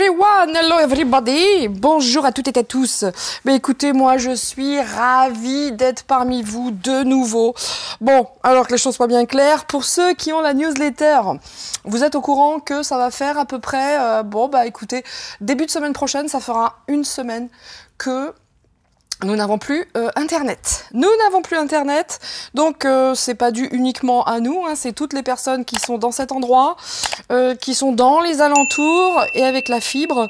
everyone, hello everybody, bonjour à toutes et à tous. Mais écoutez, moi je suis ravie d'être parmi vous de nouveau. Bon, alors que les choses soient bien claires, pour ceux qui ont la newsletter, vous êtes au courant que ça va faire à peu près, euh, bon bah écoutez, début de semaine prochaine, ça fera une semaine que nous n'avons plus euh, Internet. Nous n'avons plus Internet, donc euh, c'est pas dû uniquement à nous, hein. c'est toutes les personnes qui sont dans cet endroit, euh, qui sont dans les alentours et avec la fibre,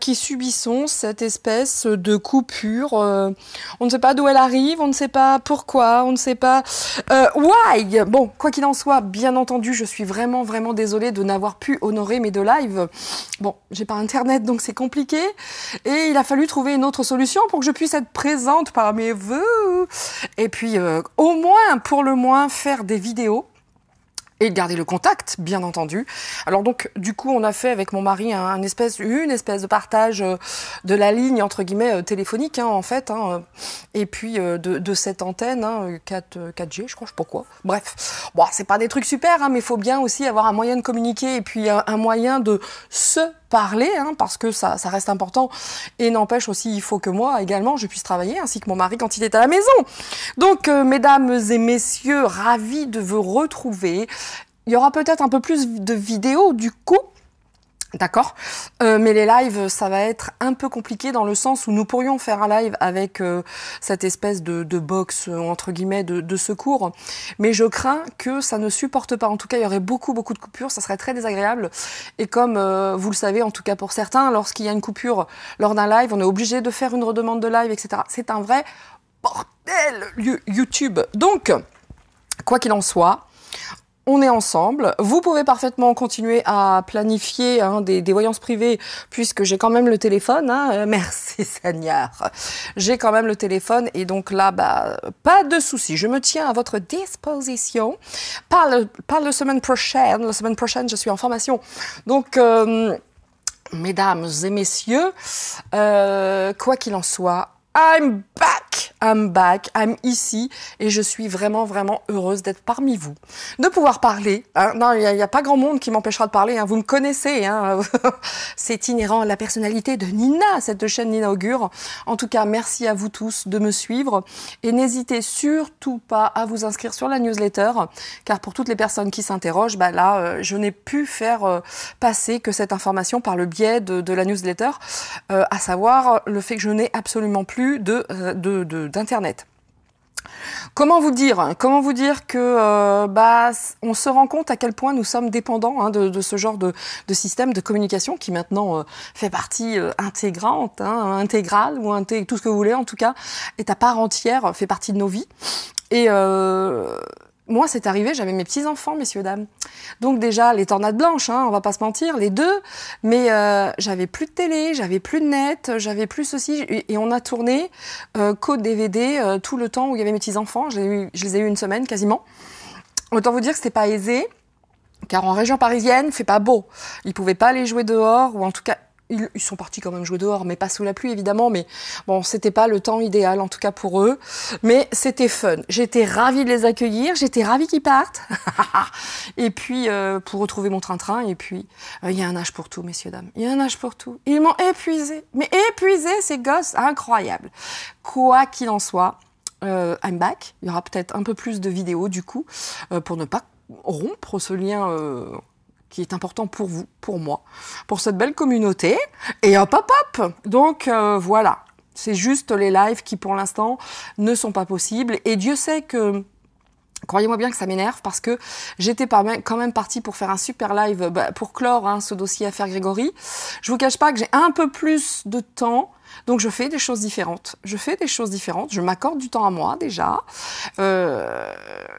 qui subissons cette espèce de coupure. on ne sait pas d'où elle arrive, on ne sait pas pourquoi, on ne sait pas why. Bon, quoi qu'il en soit, bien entendu, je suis vraiment vraiment désolée de n'avoir pu honorer mes deux lives. Bon, j'ai pas Internet, donc c'est compliqué, et il a fallu trouver une autre solution pour que je puisse être présente parmi vous. Et puis, euh, au moins, pour le moins, faire des vidéos et garder le contact, bien entendu. Alors donc, du coup, on a fait avec mon mari un, espèce, une espèce de partage euh, de la ligne entre guillemets euh, téléphonique, hein, en fait, hein, et puis de, cette antenne 4 hein, 4G, je crois, pourquoi Bref, bon, c'est pas des trucs super, mais il faut bien aussi avoir un moyen de communiquer et puis un moyen de se parler, hein, parce que ça, ça, reste important. Et n'empêche aussi, il faut que moi également, je puisse travailler, ainsi que mon mari quand il est à la maison. Donc, euh, mesdames et messieurs, ravis de vous retrouver. Il y aura peut-être un peu plus de vidéos du coup D'accord. Euh, mais les lives, ça va être un peu compliqué dans le sens où nous pourrions faire un live avec euh, cette espèce de, de box euh, entre guillemets de, secours, mais je crains que ça ne supporte pas. En tout cas, il y aurait beaucoup beaucoup de coupures, ça serait très désagréable. Et comme vous le savez, en tout cas pour certains, lorsqu'il y a une coupure lors d'un live, on est obligé de faire une redemande de live, etc. C'est un vrai bordel YouTube. Donc, quoi qu'il en soit, on est ensemble. Vous pouvez parfaitement continuer à planifier hein, des, voyances privées, puisque j'ai quand même le téléphone. Hein. Euh, merci Seigneur. J'ai quand même le téléphone, et donc là, bah, pas de souci. Je me tiens à votre disposition. Par, par la semaine prochaine, la semaine prochaine, je suis en formation. Donc, euh, mesdames et messieurs, euh, quoi qu'il en soit, I'm back I'm back, I'm ici et je suis vraiment, vraiment heureuse d'être parmi vous, de pouvoir parler. Hein. Non, il n'y a, pas grand monde qui m'empêchera de parler, hein. vous me connaissez. Hein. C'est inhérent à la personnalité de Nina, cette chaîne Nina En tout cas, merci à vous tous de me suivre et n'hésitez surtout pas à vous inscrire sur la newsletter car pour toutes les personnes qui s'interrogent, bah là, euh, je n'ai pu faire euh, passer que cette information par le biais de, la newsletter, euh, à savoir le fait que je n'ai absolument plus de, de, de d'Internet. Comment vous dire Comment vous dire que euh, bah, on se rend compte à quel point nous sommes dépendants hein, de, ce genre de, système de communication qui maintenant euh, fait partie euh, intégrante, hein, intégrale ou tout ce que vous voulez en tout cas, est à part entière, fait partie de nos vies. Et moi, c'est arrivé, j'avais mes petits-enfants, messieurs, dames. Donc déjà, les tornades blanches, hein, on va pas se mentir, les deux. Mais euh, j'avais plus de télé, j'avais plus de net, j'avais plus ceci. Et on a tourné euh, code DVD euh, tout le temps où il y avait mes petits-enfants. Je, les ai eu une semaine quasiment. Autant vous dire que c'était pas aisé. Car en région parisienne, fait pas beau. Ils pouvaient pas aller jouer dehors, ou en tout cas, ils, sont partis quand même jouer dehors, mais pas sous la pluie évidemment. Mais bon, c'était pas le temps idéal en tout cas pour eux. Mais c'était fun. J'étais ravie de les accueillir. J'étais ravie qu'ils partent. et puis euh, pour retrouver mon train-train. Et puis euh, il y a un âge pour tout, messieurs dames. Il y a un âge pour tout. Ils m'ont épuisé, mais épuisé ces gosses, incroyable. Quoi qu'il en soit. Euh, I'm back. Il y aura peut-être un peu plus de vidéos du coup pour ne pas rompre ce lien qui est important pour vous, pour moi, pour cette belle communauté. Et hop, hop, hop Donc euh, voilà, c'est juste les lives qui pour l'instant ne sont pas possibles. Et Dieu sait que Croyez-moi bien que ça m'énerve parce que j'étais quand même partie pour faire un super live bah, pour clore hein, ce dossier affaire Grégory. Je vous cache pas que j'ai un peu plus de temps. Donc je fais des choses différentes. Je fais des choses différentes. Je m'accorde du temps à moi déjà. Euh,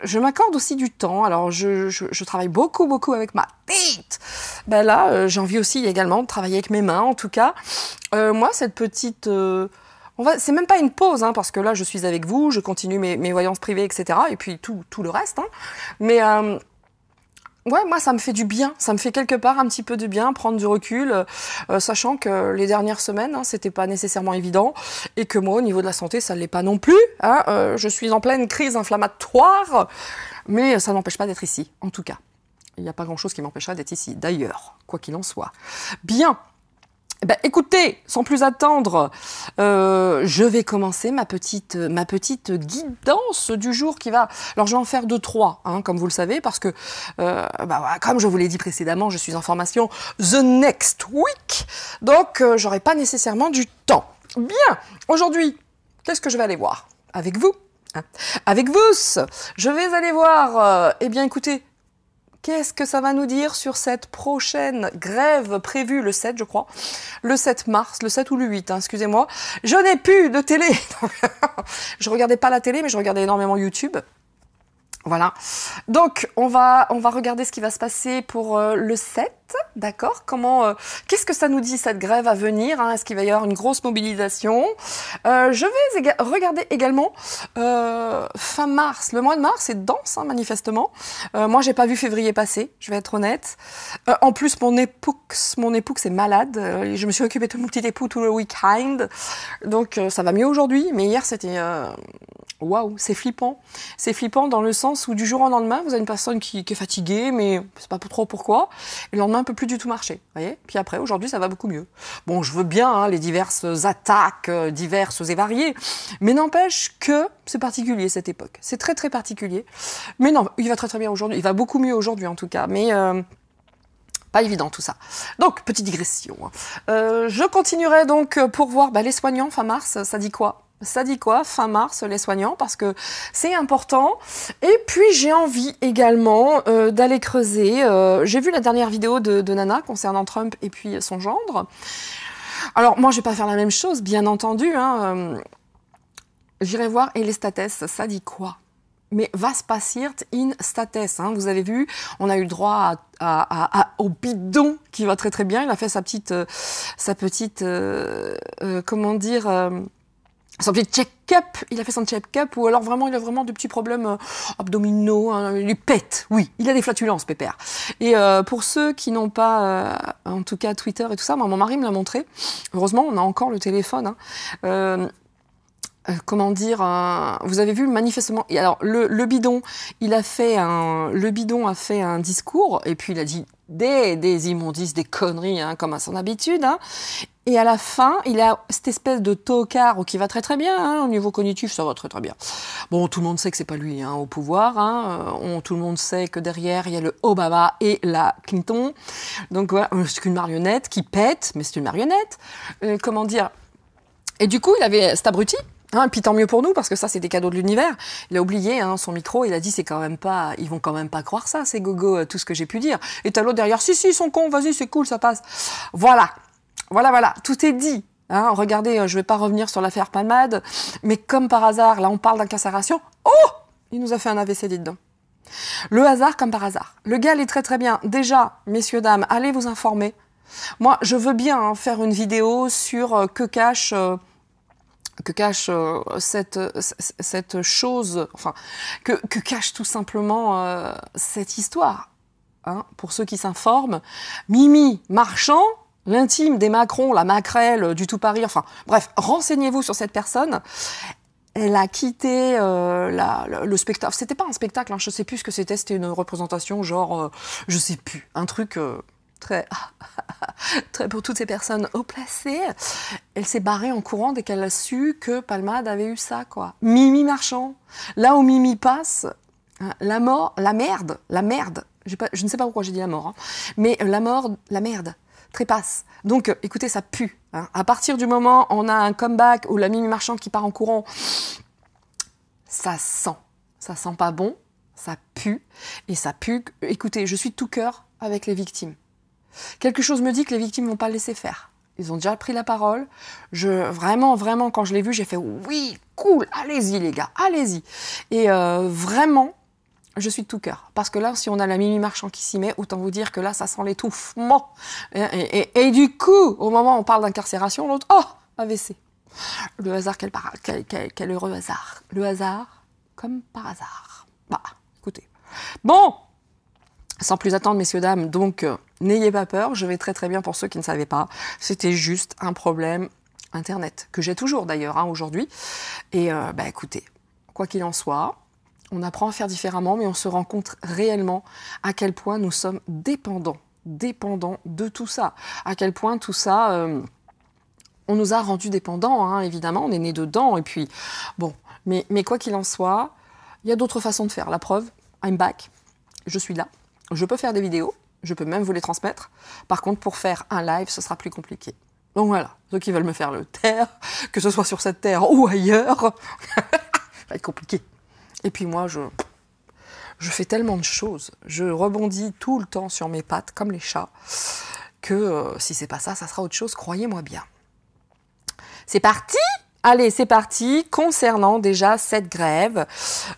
je m'accorde aussi du temps. Alors je, je, je, travaille beaucoup beaucoup avec ma tête. Ben là euh, j'ai envie aussi également de travailler avec mes mains en tout cas. Euh, moi cette petite euh, on va, c'est même pas une pause, hein, parce que là, je suis avec vous, je continue mes, mes voyances privées, etc. Et puis tout, le reste. Hein. Mais euh, ouais, moi, ça me fait du bien. Ça me fait quelque part un petit peu du bien, prendre du recul, euh, euh, sachant que les dernières semaines, hein, c'était pas nécessairement évident, et que moi, au niveau de la santé, ça ne l'est pas non plus. Hein. je suis en pleine crise inflammatoire, mais ça n'empêche pas d'être ici, en tout cas. Il n'y a pas grand-chose qui m'empêchera d'être ici, d'ailleurs, quoi qu'il en soit. Bien. Bah, écoutez, sans plus attendre, euh, je vais commencer ma petite, ma petite guidance du jour qui va. Alors, je vais en faire deux, trois, hein, comme vous le savez, parce que, euh, bah, comme je vous l'ai dit précédemment, je suis en formation The Next Week, donc euh, j'aurai pas nécessairement du temps. Bien, aujourd'hui, qu'est-ce que je vais aller voir avec vous hein. Avec vous, je vais aller voir, euh, eh bien, écoutez, Qu'est-ce que ça va nous dire sur cette prochaine grève prévue le 7, je crois, le 7 mars, le 7 ou le 8, hein, excusez-moi. Je n'ai plus de télé. je regardais pas la télé, mais je regardais énormément YouTube. Voilà. Donc, on va, on va regarder ce qui va se passer pour euh, le 7. D'accord Comment euh, Qu'est-ce que ça nous dit cette grève à venir hein Est-ce qu'il va y avoir une grosse mobilisation euh, Je vais regarder également fin mars. Le mois de mars est dense, hein, manifestement. moi, j'ai pas vu février passer. Je vais être honnête. en plus, mon époux, mon époux, c'est malade. je me suis occupée de mon petit époux tout le week-end. Donc, ça va mieux aujourd'hui. Mais hier, c'était waouh, c'est flippant. C'est flippant dans le sens ou du jour au lendemain, vous avez une personne qui, est fatiguée, mais c'est pas trop pourquoi, et le lendemain, elle peut plus du tout marcher. Voyez Puis après, aujourd'hui, ça va beaucoup mieux. Bon, je veux bien hein, les diverses attaques, euh, diverses et variées, mais n'empêche que c'est particulier cette époque. C'est très très particulier. Mais non, il va très très bien aujourd'hui. Il va beaucoup mieux aujourd'hui en tout cas. Mais euh, pas évident tout ça. Donc, petite digression. Hein. Euh, je continuerai donc pour voir bah, les soignants fin mars, ça dit quoi ça dit quoi Fin mars, les soignants, parce que c'est important. Et puis j'ai envie également euh, d'aller creuser. Euh, j'ai vu la dernière vidéo de, Nana concernant Trump et puis son gendre. Alors moi, je vais pas faire la même chose, bien entendu. Hein, euh, j'irai voir et les states, ça dit quoi mais se passer in states. Hein, vous avez vu, on a eu le droit à, au bidon qui va très très bien. Il a fait sa petite, sa petite, comment dire son de check-up, il a fait son check-up, ou alors vraiment, il a vraiment des petits problèmes euh, abdominaux, il hein, pète, oui, il a des flatulences, pépère. Et euh, pour ceux qui n'ont pas, euh, en tout cas Twitter et tout ça, moi, mon mari me l'a montré, heureusement, on a encore le téléphone, hein, euh, comment dire, euh, vous avez vu manifestement. alors le, bidon, il a fait un, le bidon a fait un discours et puis il a dit des, immondices, des conneries, hein, comme à son habitude. Hein. Et à la fin, il a cette espèce de tocard qui va très très bien, hein, au niveau cognitif, ça va très très bien. Bon, tout le monde sait que c'est pas lui au pouvoir, euh, tout le monde sait que derrière, il y a le Obama et la Clinton. Donc voilà, c'est qu'une marionnette qui pète, mais c'est une marionnette. comment dire Et du coup, il avait cet abruti, ah, et puis tant mieux pour nous parce que ça c'est des cadeaux de l'univers. Il a oublié hein, son micro, il a dit c'est quand même pas, ils vont quand même pas croire ça, c'est gogo euh, tout ce que j'ai pu dire. Et t'as l'autre derrière, si si ils sont cons, vas-y c'est cool, ça passe. Voilà, voilà voilà, tout est dit. Hein, regardez, euh, je vais pas revenir sur l'affaire Palmade, mais comme par hasard, là on parle d'incarcération. Oh, il nous a fait un AVC dedans. Le hasard comme par hasard. Le gars il est très très bien. Déjà, messieurs dames, allez vous informer. Moi, je veux bien hein, faire une vidéo sur euh, que cache que cache euh, cette, cette chose, enfin, que, que cache tout simplement euh, cette histoire. Hein. pour ceux qui s'informent, Mimi Marchand, l'intime des Macron, la Macrel du tout Paris, enfin, bref, renseignez-vous sur cette personne. Elle a quitté euh, la, le, le, spectacle. C'était pas un spectacle, hein, je sais plus ce que c'était, c'était une représentation genre, je sais plus, un truc très, très pour toutes ces personnes haut placées, elle s'est barrée en courant dès qu'elle a su que Palmade avait eu ça, quoi. Mimi marchand. Là où Mimi passe, hein, la mort, la merde, la merde. je ne sais pas pourquoi j'ai dit la mort, hein. mais euh, la mort, la merde trépasse. Donc, euh, écoutez, ça pue. Hein. À partir du moment où on a un comeback ou la Mimi marchand qui part en courant, ça sent. Ça sent pas bon, ça pue. Et ça pue. Écoutez, je suis tout cœur avec les victimes. Quelque chose me dit que les victimes vont pas laisser faire. Ils ont déjà pris la parole. Je vraiment, vraiment, quand je l'ai vu, j'ai fait oui, cool, allez-y les gars, allez-y. Et euh, vraiment, je suis de tout cœur. Parce que là, si on a la Mimi Marchand qui s'y met, autant vous dire que là, ça sent l'étouffement. Et, du coup, au moment où on parle d'incarcération, l'autre, oh, AVC. Le hasard, quel, heureux hasard. Le hasard, comme par hasard. Bah, écoutez. Bon, sans plus attendre, messieurs, dames, donc, euh, N'ayez pas peur, je vais très très bien pour ceux qui ne savaient pas. C'était juste un problème Internet, que j'ai toujours d'ailleurs hein, aujourd'hui. Et euh, bah écoutez, quoi qu'il en soit, on apprend à faire différemment, mais on se rend compte réellement à quel point nous sommes dépendants, dépendants de tout ça, à quel point tout ça... Euh, on nous a rendus dépendants, hein, évidemment, on est né dedans, et puis, bon, mais, mais quoi qu'il en soit, il y a d'autres façons de faire. La preuve, I'm back, je suis là, je peux faire des vidéos, je peux même vous les transmettre. Par contre, pour faire un live, ce sera plus compliqué. Donc voilà, ceux qui veulent me faire le taire, que ce soit sur cette terre ou ailleurs, ça va être compliqué. Et puis moi, je, je fais tellement de choses, je rebondis tout le temps sur mes pattes, comme les chats, que euh, si c'est pas ça, ça sera autre chose, croyez-moi bien. C'est parti Allez, c'est parti. Concernant déjà cette grève,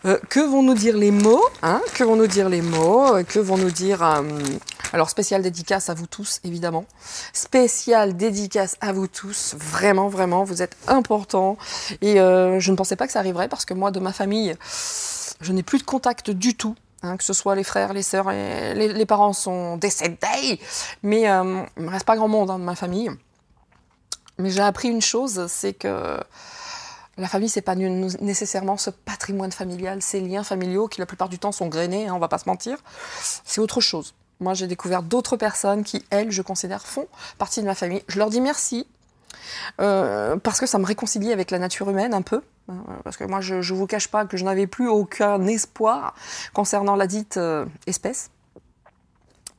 euh, que vont nous dire les mots hein Que vont nous dire les mots Que vont nous dire... Euh, alors, spécial dédicace à vous tous, évidemment. Spécial dédicace à vous tous. Vraiment, vraiment, vous êtes importants. Et euh, je ne pensais pas que ça arriverait parce que moi, de ma famille, je n'ai plus de contact du tout. Hein, que ce soit les frères, les sœurs, les, les, parents sont décédés, mais euh, il ne me reste pas grand monde hein, de ma famille. Mais j'ai appris une chose, c'est que la famille, c'est pas nécessairement ce patrimoine familial, ces liens familiaux qui la plupart du temps sont grainés, hein, on va pas se mentir. C'est autre chose. Moi, j'ai découvert d'autres personnes qui, elles, je considère, font partie de ma famille. Je leur dis merci. Euh, parce que ça me réconcilie avec la nature humaine un peu. Euh, parce que moi, je ne vous cache pas que je n'avais plus aucun espoir concernant la dite euh, espèce.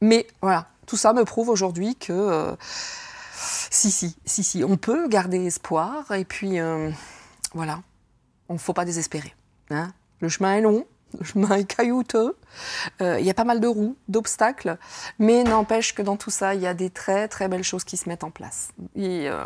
Mais voilà, tout ça me prouve aujourd'hui que si, si, si, si, on peut garder espoir. Et puis, voilà, on ne faut pas désespérer. Hein. le chemin est long, chemin euh, Il y a pas mal de roues, d'obstacles, mais n'empêche que dans tout ça, il y a des très très belles choses qui se mettent en place. Et euh,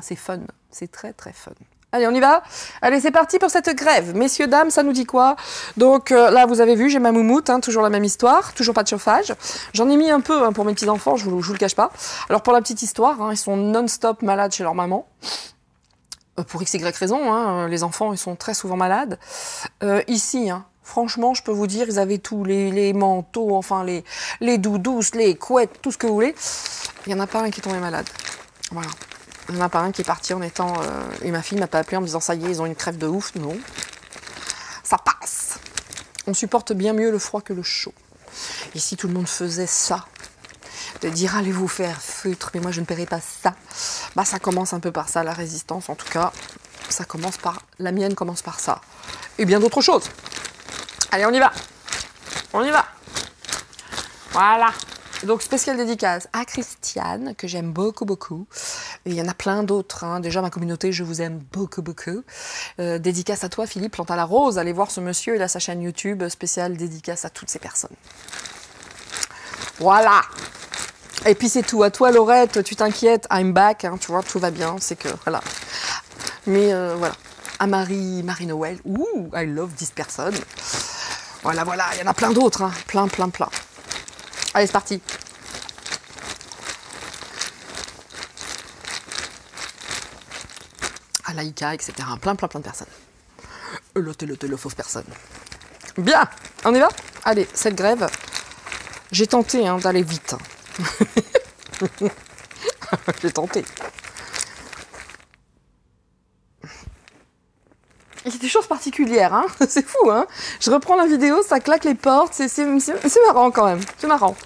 c'est fun, c'est très très fun. Allez, on y va Allez, c'est parti pour cette grève. Messieurs, dames, ça nous dit quoi Donc euh, là, vous avez vu, j'ai ma moumoute, hein, toujours la même histoire, toujours pas de chauffage. J'en ai mis un peu hein, pour mes petits-enfants, je vous, vous le cache pas. Alors pour la petite histoire, hein, ils sont non-stop malades chez leur maman pour x, y raison, les enfants, ils sont très souvent malades. ici, hein, Franchement, je peux vous dire, ils avaient tous les, manteaux, enfin les, les doudous, les couettes, tout ce que vous voulez. Il n'y en a pas un qui est tombé malade. Voilà. Il n'y en a pas un qui est parti en étant... Euh, et ma fille m'a pas appelé en me disant, ça y est, ils ont une crève de ouf. Non. Ça passe. On supporte bien mieux le froid que le chaud. Et si tout le monde faisait ça, de dire allez vous faire feutre, mais moi je ne paierai pas ça. Bah ça commence un peu par ça, la résistance en tout cas. Ça commence par, la mienne commence par ça. Et bien d'autres choses. Allez, on y va. On y va. Voilà. Donc, spécial dédicace à Christiane, que j'aime beaucoup, beaucoup. il y en a plein d'autres. Hein. Déjà, ma communauté, je vous aime beaucoup, beaucoup. Euh, dédicace à toi, Philippe la Rose. Allez voir ce monsieur, il a sa chaîne YouTube. Spécial dédicace à toutes ces personnes. Voilà. Et puis, c'est tout. À toi, Laurette, tu t'inquiètes. I'm back. Hein, tu vois, tout va bien. C'est que, voilà. Mais euh, voilà. À Marie, Marie Noël. Ouh, I love this person. Voilà, voilà, il y en a plein d'autres, hein. plein, plein, plein. Allez, c'est parti. À Laïka, etc. Plein, plein, plein de personnes. Le le le fausse personne. Bien, on y va Allez, cette grève, j'ai tenté hein, d'aller vite. Hein. j'ai tenté. particulière, hein. c'est fou. Hein je reprends la vidéo, ça claque les portes, c'est marrant quand même, c'est marrant.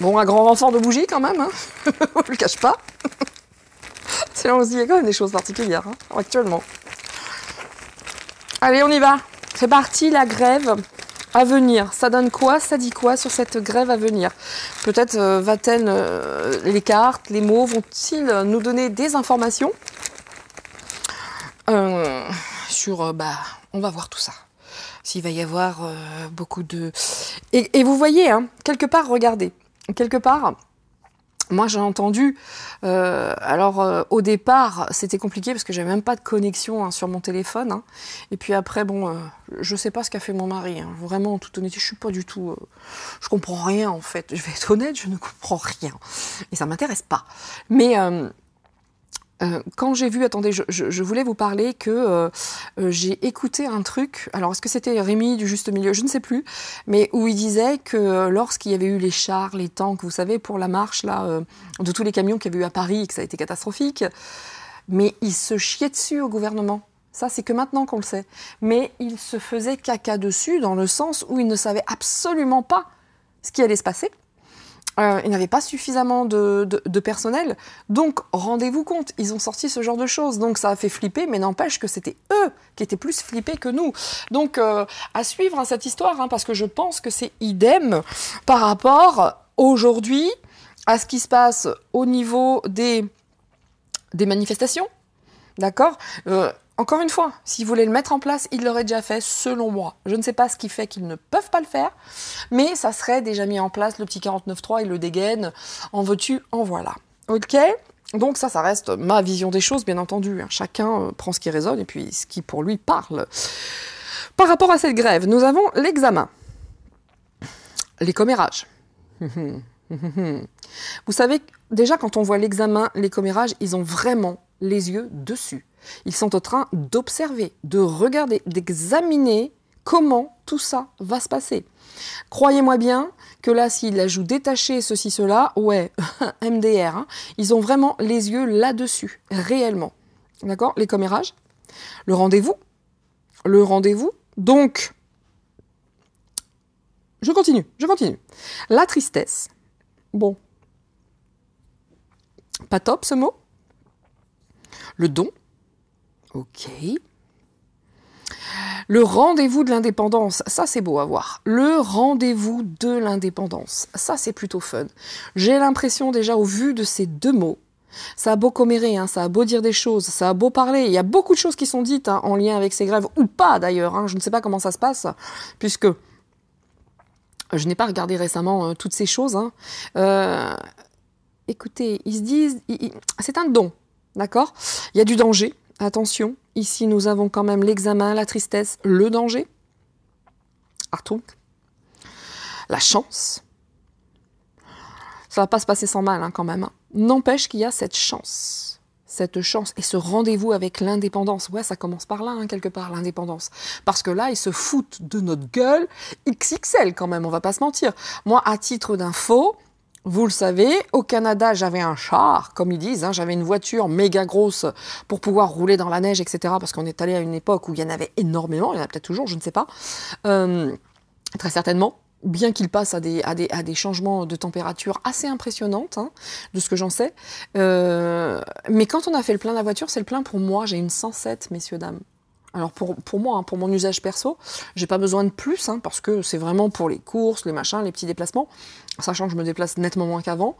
Bon, un grand renfort de bougies quand même, hein on ne le cache pas. C'est on il y a quand même des choses particulières hein, actuellement. Allez, on y va. C'est parti, la grève à venir. Ça donne quoi Ça dit quoi sur cette grève à venir Peut-être euh, va-t-elle, euh, les cartes, les mots vont-ils nous donner des informations euh, sur, euh, bah, on va voir tout ça. S'il va y avoir euh, beaucoup de... Et, vous voyez, hein, quelque part, regardez, quelque part, moi, j'ai entendu. Euh, alors, au départ, c'était compliqué parce que j'avais même pas de connexion hein, sur mon téléphone. Hein. Et puis après, bon, je je sais pas ce qu'a fait mon mari. Vraiment, en toute honnêteté, je suis pas du tout. je comprends rien en fait. Je vais être honnête, je ne comprends rien. Et ça m'intéresse pas. Mais euh, quand j'ai vu, attendez, je, voulais vous parler que euh, euh, j'ai écouté un truc, alors est-ce que c'était Rémi du Juste Milieu, je ne sais plus, mais où il disait que lorsqu'il y avait eu les chars, les tanks, vous savez, pour la marche là, de tous les camions qu'il y avait eu à Paris que ça a été catastrophique, mais il se chiait dessus au gouvernement. Ça, c'est que maintenant qu'on le sait. Mais il se faisait caca dessus dans le sens où il ne savait absolument pas ce qui allait se passer. Euh, ils n'avaient pas suffisamment de, personnel. Donc, rendez-vous compte, ils ont sorti ce genre de choses. Donc, ça a fait flipper, mais n'empêche que c'était eux qui étaient plus flippés que nous. Donc, euh, à suivre hein, cette histoire, hein, parce que je pense que c'est idem par rapport aujourd'hui à ce qui se passe au niveau des, des manifestations. D'accord euh, encore une fois, s'ils voulaient le mettre en place, ils l'auraient déjà fait, selon moi. Je ne sais pas ce qui fait qu'ils ne peuvent pas le faire, mais ça serait déjà mis en place, le petit 49.3, il le dégaine, en veux-tu, en voilà. Ok donc ça, ça reste ma vision des choses, bien entendu. Hein. Chacun euh, prend ce qui résonne et puis ce qui pour lui parle. Par rapport à cette grève, nous avons l'examen, les commérages. Vous savez, déjà quand on voit l'examen, les commérages, ils ont vraiment les yeux dessus. Ils sont en train d'observer, de regarder, d'examiner comment tout ça va se passer. Croyez-moi bien que là, s'il la joue détachée, ceci, cela, ouais, MDR, hein, ils ont vraiment les yeux là-dessus, réellement. D'accord Les commérages, le rendez-vous, le rendez-vous. Donc, je continue, je continue. La tristesse. Bon. Pas top ce mot. Le don. Ok. Le rendez-vous de l'indépendance, ça c'est beau à voir. Le rendez-vous de l'indépendance, ça c'est plutôt fun. J'ai l'impression déjà au vu de ces deux mots, ça a beau commérer, hein, ça a beau dire des choses, ça a beau parler, il y a beaucoup de choses qui sont dites hein, en lien avec ces grèves, ou pas d'ailleurs, hein. je ne sais pas comment ça se passe, puisque je n'ai pas regardé récemment euh, toutes ces choses. Euh, écoutez, ils se disent, c'est un don, d'accord Il y a du danger, attention, ici nous avons quand même l'examen, la tristesse, le danger, Artung, la chance. Ça va pas se passer sans mal hein, quand même. Hein. N'empêche qu'il y a cette chance, cette chance et ce rendez-vous avec l'indépendance. Ouais, ça commence par là hein, quelque part l'indépendance, parce que là ils se foutent de notre gueule XXL quand même. On va pas se mentir. Moi, à titre d'info, vous le savez, au Canada, j'avais un char, comme ils disent, hein, j'avais une voiture méga grosse pour pouvoir rouler dans la neige, etc. Parce qu'on est allé à une époque où il y en avait énormément, il y en a peut-être toujours, je ne sais pas, euh, très certainement. Bien qu'il passe à des, changements de température assez impressionnantes, hein, de ce que j'en sais. Euh, mais quand on a fait le plein de la voiture, c'est le plein pour moi. J'ai une 107, messieurs, dames. Alors pour, moi, hein, pour mon usage perso, j'ai pas besoin de plus hein, parce que c'est vraiment pour les courses, les machins, les petits déplacements. Sachant que je me déplace nettement moins qu'avant.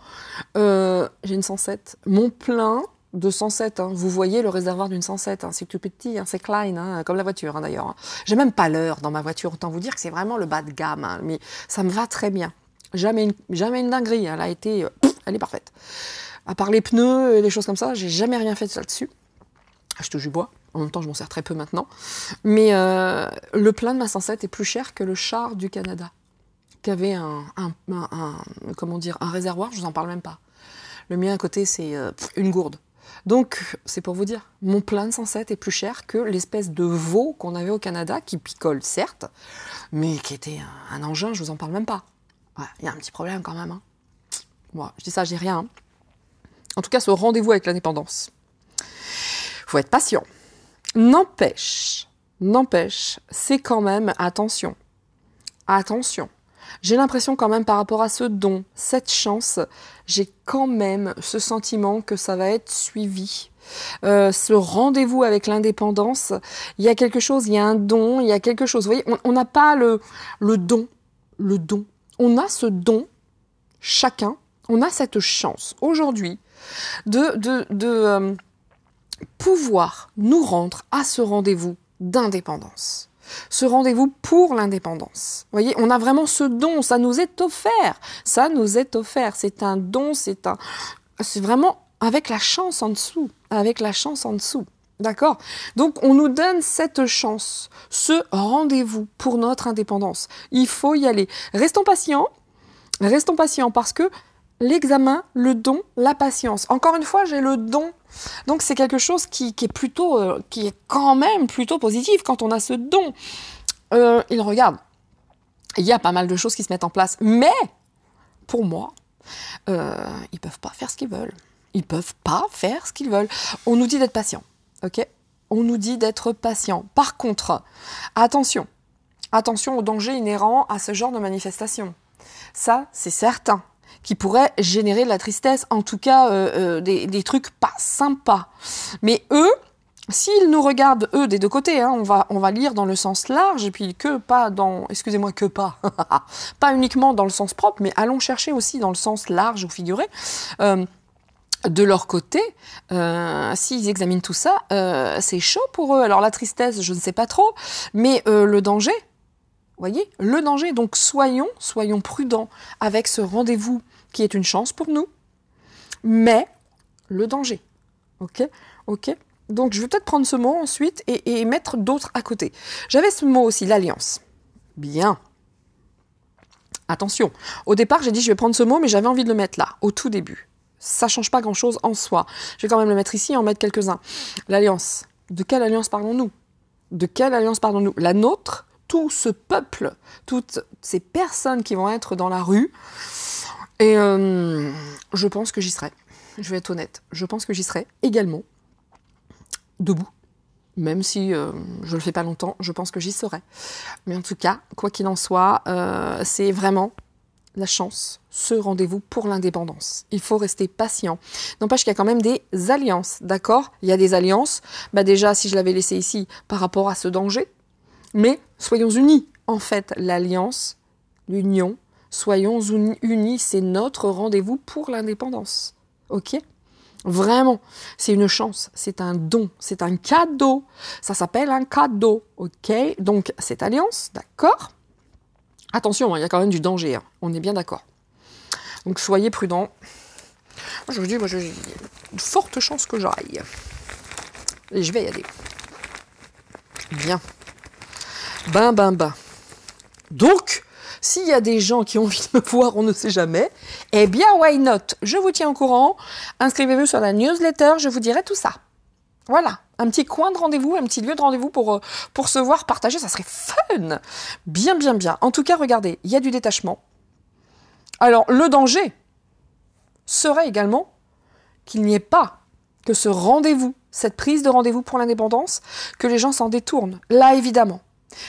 Euh, j'ai une 107. Mon plein de 107, hein. vous voyez le réservoir d'une 107, c'est tout petit, c'est Klein, comme la voiture d'ailleurs. J'ai même pas l'heure dans ma voiture, autant vous dire que c'est vraiment le bas de gamme, mais ça me va très bien. Jamais une, jamais une dinguerie, elle a été, euh, elle est parfaite. À part les pneus et les choses comme ça, j'ai jamais rien fait ça dessus ah, je touche du bois. En même temps, je m'en sers très peu maintenant. Mais euh, le plein de ma 107 est plus cher que le char du Canada, qui avait un, comment dire, un réservoir, je vous en parle même pas. Le mien à côté, c'est euh, une gourde. Donc, c'est pour vous dire, mon plein de 107 est plus cher que l'espèce de veau qu'on avait au Canada, qui picole certes, mais qui était un, engin, je vous en parle même pas. Il y a un petit problème quand même. Hein. je dis ça, j'ai rien. En tout cas, ce rendez-vous avec l'indépendance faut être patient. N'empêche, n'empêche, c'est quand même attention. Attention. J'ai l'impression quand même par rapport à ce don, cette chance, j'ai quand même ce sentiment que ça va être suivi. Euh, ce rendez-vous avec l'indépendance, il y a quelque chose, il y a un don, il y a quelque chose. Vous voyez, on n'a pas le, le don, le don. On a ce don, chacun, on a cette chance aujourd'hui de, de, de, euh, pouvoir nous rendre à ce rendez-vous d'indépendance. Ce rendez-vous pour l'indépendance. Vous voyez, on a vraiment ce don, ça nous est offert. Ça nous est offert. C'est un don, c'est un. C'est vraiment avec la chance en dessous. Avec la chance en dessous. D'accord Donc on nous donne cette chance, ce rendez-vous pour notre indépendance. Il faut y aller. Restons patients, restons patients parce que l'examen, le don, la patience. Encore une fois, j'ai le don donc c'est quelque chose qui, est plutôt, euh, qui est quand même plutôt positif quand on a ce don. Euh, il regarde, il y a pas mal de choses qui se mettent en place, mais pour moi, euh, ils peuvent pas faire ce qu'ils veulent. Ils peuvent pas faire ce qu'ils veulent. On nous dit d'être patient, ok On nous dit d'être patient. Par contre, attention, attention au danger inhérent à ce genre de manifestation. Ça, c'est certain qui pourraient générer de la tristesse, en tout cas euh, euh, des, trucs pas sympas. Mais eux, S'ils nous regardent, eux, des deux côtés, hein, on, va, on va lire dans le sens large, et puis que pas dans... Excusez-moi, que pas. pas uniquement dans le sens propre, mais allons chercher aussi dans le sens large ou figuré. Euh, de leur côté, s'ils examinent tout ça, c'est chaud pour eux. Alors la tristesse, je ne sais pas trop, mais le danger, voyez, le danger. Donc soyons, soyons prudents avec ce rendez-vous qui est une chance pour nous, mais le danger. Ok Ok Donc je vais peut-être prendre ce mot ensuite et, mettre d'autres à côté. J'avais ce mot aussi, l'alliance. Bien. Attention, au départ j'ai dit je vais prendre ce mot, mais j'avais envie de le mettre là, au tout début. Ça change pas grand-chose en soi. Je vais quand même le mettre ici et en mettre quelques-uns. L'alliance. De quelle alliance parlons-nous De quelle alliance parlons-nous La nôtre, tout ce peuple, toutes ces personnes qui vont être dans la rue, et euh, je pense que j'y serai. Je vais être honnête. Je pense que j'y serai également debout. Même si euh, je ne le fais pas longtemps, je pense que j'y serai. Mais en tout cas, quoi qu'il en soit, euh, c'est vraiment la chance, ce rendez-vous pour l'indépendance. Il faut rester patient. N'empêche qu'il y a quand même des alliances, d'accord Il y a des alliances. Bah déjà, si je l'avais laissé ici, par rapport à ce danger. Mais soyons unis. En fait, l'alliance, l'union, Soyons unis, c'est notre rendez-vous pour l'indépendance. OK Vraiment, c'est une chance, c'est un don, c'est un cadeau. Ça s'appelle un cadeau, ok Donc cette alliance, d'accord Attention, hein, il y a quand même du danger, hein. on est bien d'accord. Donc soyez prudents. Je vous dis, moi j'ai une forte chance que j'aille. Et je vais y aller. Bien. Ben, ben, ben. Donc, s'il y a des gens qui ont envie de me voir, on ne sait jamais. Eh bien, why not Je vous tiens au courant. Inscrivez-vous sur la newsletter, je vous dirai tout ça. Voilà, un petit coin de rendez-vous, un petit lieu de rendez-vous pour, euh, pour se voir, partager, ça serait fun. Bien, bien, bien. En tout cas, regardez, il y a du détachement. Alors, le danger serait également qu'il n'y ait pas que ce rendez-vous, cette prise de rendez-vous pour l'indépendance, que les gens s'en détournent. Là, évidemment.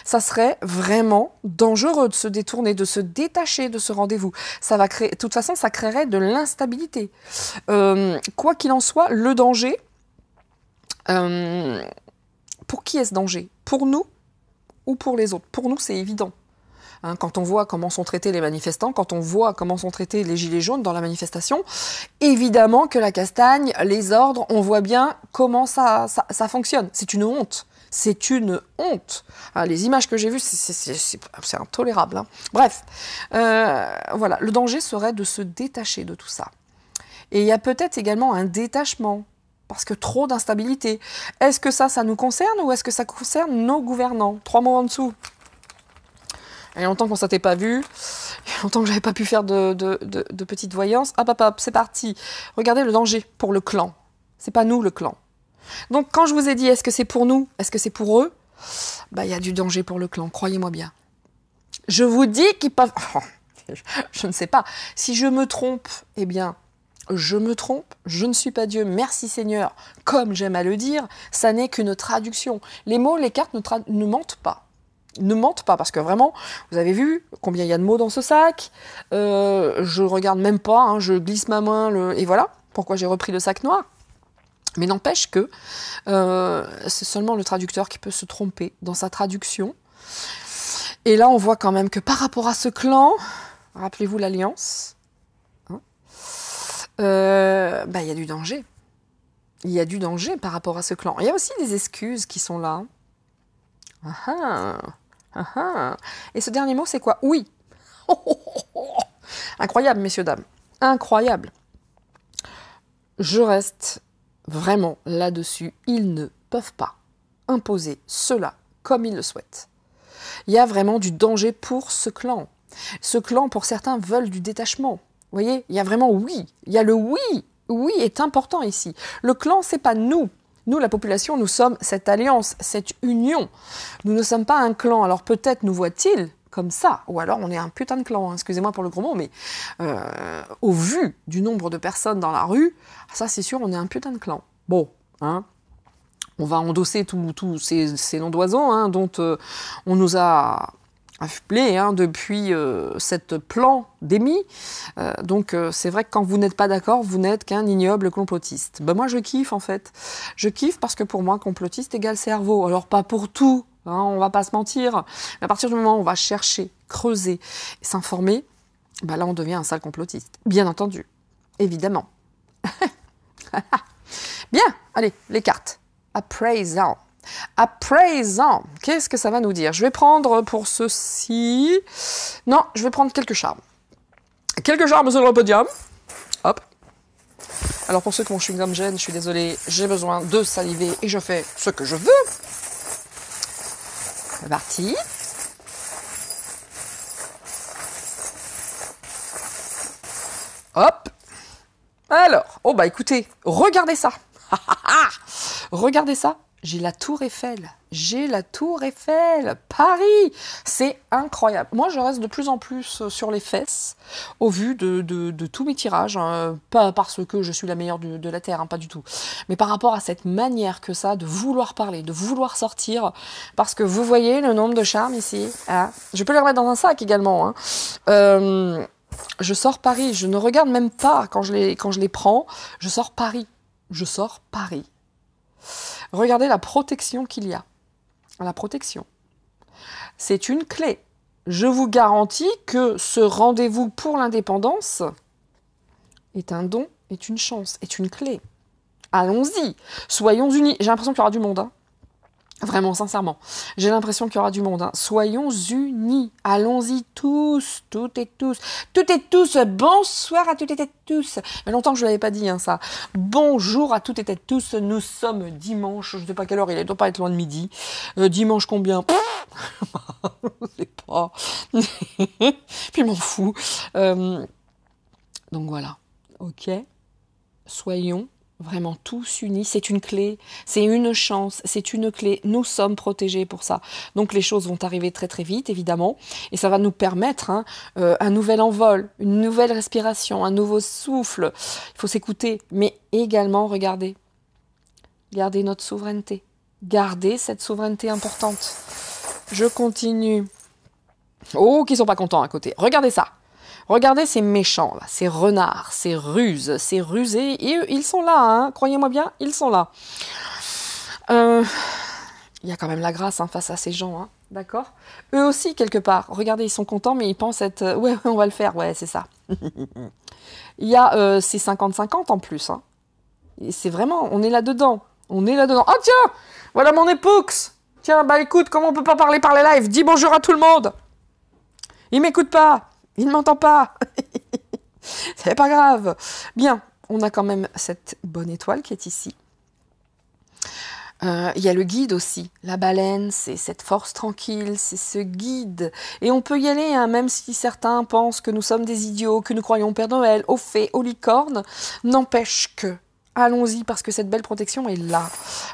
Ça serait vraiment dangereux de se détourner, de se détacher de ce rendez-vous. Ça va créer, de toute façon, ça créerait de l'instabilité. Euh, quoi qu'il en soit, le danger, euh, pour qui est ce danger Pour nous ou pour les autres Pour nous, c'est évident. Hein, quand on voit comment sont traités les manifestants, quand on voit comment sont traités les gilets jaunes dans la manifestation, évidemment que la castagne, les ordres, on voit bien comment ça, ça fonctionne. C'est une honte. C'est une honte. Hein, les images que j'ai vues, c'est intolérable. Hein. Bref, euh, voilà, le danger serait de se détacher de tout ça. Et il y a peut-être également un détachement, parce que trop d'instabilité. Est-ce que ça, ça nous concerne ou est-ce que ça concerne nos gouvernants Trois mots en dessous. Il y a longtemps qu'on s'était pas vu. Il y a longtemps que j'avais pas pu faire de, petites voyances. Ah, papa, c'est parti. Regardez le danger pour le clan. C'est pas nous le clan. Donc quand je vous ai dit est-ce que c'est pour nous, est-ce que c'est pour eux, bah il y a du danger pour le clan, croyez-moi bien. Je vous dis qu'ils peuvent... Oh, je, ne sais pas. Si je me trompe, eh bien, je me trompe, je ne suis pas Dieu, merci Seigneur, comme j'aime à le dire, ça n'est qu'une traduction. Les mots, les cartes ne, mentent pas. Ne mentent pas, parce que vraiment, vous avez vu combien il y a de mots dans ce sac. Euh, je regarde même pas, hein, je glisse ma main, et voilà pourquoi j'ai repris le sac noir. Mais n'empêche que euh, c'est seulement le traducteur qui peut se tromper dans sa traduction. Et là, on voit quand même que par rapport à ce clan, rappelez-vous l'alliance, hein, euh, bah, il y a du danger. Il y a du danger par rapport à ce clan. Il y a aussi des excuses qui sont là. Ah ah, ah Et ce dernier mot, c'est quoi Oui. Incroyable, messieurs, dames. Incroyable. Je reste Vraiment, là-dessus, ils ne peuvent pas imposer cela comme ils le souhaitent. Il y a vraiment du danger pour ce clan. Ce clan, pour certains, veulent du détachement. Vous voyez, il y a vraiment oui. Il y a le oui. Oui est important ici. Le clan, c'est pas nous. Nous, la population, nous sommes cette alliance, cette union. Nous ne sommes pas un clan. Alors peut-être nous voit-il, comme ça, ou alors on est un putain de clan, hein. excusez-moi pour le gros mot, mais euh, au vu du nombre de personnes dans la rue, ça c'est sûr, on est un putain de clan. Bon, hein, on va endosser tous ces, ces, noms d'oiseaux hein, dont euh, on nous a affuplés hein, depuis euh, cette plan d'émis. donc c'est vrai que quand vous n'êtes pas d'accord, vous n'êtes qu'un ignoble complotiste. Ben moi je kiffe en fait. Je kiffe parce que pour moi complotiste égale cerveau. Alors pas pour tout, on hein, on va pas se mentir. Mais à partir du moment où on va chercher, creuser, s'informer, bah là on devient un sale complotiste. Bien entendu, évidemment. Bien, allez, les cartes. Appraisal. présent. qu'est-ce que ça va nous dire Je vais prendre pour ceci. Non, je vais prendre quelques charmes. Quelques charmes sur le podium. Hop. Alors pour ceux qui ont chewing je suis désolée, j'ai besoin de saliver et je fais ce que je veux parti. Hop. Alors, oh bah écoutez, regardez ça. regardez ça j'ai la tour Eiffel. J'ai la tour Eiffel. Paris. C'est incroyable. Moi, je reste de plus en plus euh, sur les fesses au vu de, tous mes tirages. Hein. Pas parce que je suis la meilleure de, la Terre, hein, pas du tout. Mais par rapport à cette manière que ça de vouloir parler, de vouloir sortir. Parce que vous voyez le nombre de charmes ici. Hein. Je peux les remettre dans un sac également. Euh, je sors Paris. Je ne regarde même pas quand je les, quand je les prends. Je sors Paris. Je sors Paris. Regardez la protection qu'il y a. La protection. C'est une clé. Je vous garantis que ce rendez-vous pour l'indépendance est un don, est une chance, est une clé. Allons-y, soyons unis. J'ai l'impression qu'il y aura du monde. Hein. Vraiment, sincèrement. J'ai l'impression qu'il y aura du monde. Hein. Soyons unis. Allons-y tous, toutes et tous. Toutes et tous, bonsoir à toutes et tous. Mais longtemps que je ne l'avais pas dit, hein, ça. Bonjour à toutes et tous. Nous sommes dimanche, je ne sais pas quelle heure il est, doit pas être loin de midi. Euh, dimanche combien Je ne sais pas. Puis m'en fous. Euh, donc voilà. Ok. Soyons Vraiment, tous unis, c'est une clé, c'est une chance, c'est une clé. Nous sommes protégés pour ça. Donc les choses vont arriver très très vite, évidemment, et ça va nous permettre hein, euh, un nouvel envol, une nouvelle respiration, un nouveau souffle. Il faut s'écouter, mais également regarder. Garder notre souveraineté. Garder cette souveraineté importante. Je continue. Oh, qui sont pas contents à côté. Regardez ça. Regardez ces méchants, là, ces renards, ces ruses, ces rusés. Et ils sont là, hein. croyez-moi bien, ils sont là. Euh, il y a quand même la grâce hein, face à ces gens, hein, d'accord Eux aussi, quelque part. Regardez, ils sont contents, mais ils pensent être... Euh, ouais, on va le faire, ouais, c'est ça. Il y a euh, ces 50-50 en plus. Hein. C'est vraiment, on est là-dedans. On est là-dedans. Ah tiens Voilà mon époux Tiens, bah écoute, comment on peut pas parler par les lives Dis bonjour à tout le monde Il m'écoutent pas il ne m'entend pas C'est pas grave. Bien, on a quand même cette bonne étoile qui est ici. Euh, il y a le guide aussi. La baleine, c'est cette force tranquille, c'est ce guide. Et on peut y aller, hein, même si certains pensent que nous sommes des idiots, que nous croyons Père Noël, aux fées, aux licornes. N'empêche que, allons-y, parce que cette belle protection est là.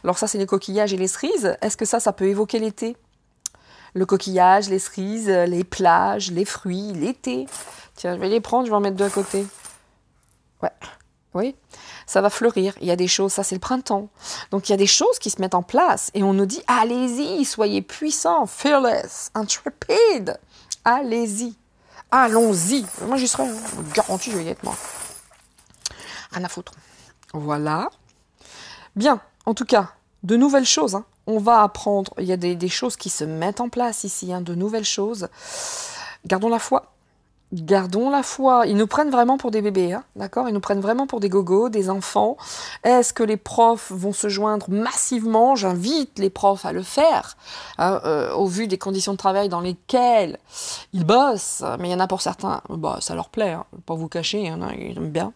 Alors ça, c'est les coquillages et les cerises. Est-ce que ça, ça peut évoquer l'été le coquillage, les cerises, euh, les plages, les fruits, l'été. Tiens, je vais les prendre, je vais en mettre deux à côté. Ouais. Oui, ça va fleurir. Il y a des choses, ça c'est le printemps. Donc il y a des choses qui se mettent en place et on nous dit allez-y, soyez puissants, fearless, intrépide. Allez-y, allons-y. Moi j'y serai, hein. garantie, je vais y être moi. Rien à foutre. Voilà. Bien, en tout cas, de nouvelles choses. Hein on va apprendre, il y a des, choses qui se mettent en place ici, hein, de nouvelles choses. Gardons la foi. Gardons la foi. Ils nous prennent vraiment pour des bébés, hein, d'accord Ils nous prennent vraiment pour des gogos, des enfants. Est-ce que les profs vont se joindre massivement J'invite les profs à le faire, hein, euh, au vu des conditions de travail dans lesquelles ils bossent. Mais il y en a pour certains, bah, ça leur plaît, pas vous cacher, ils aiment bien,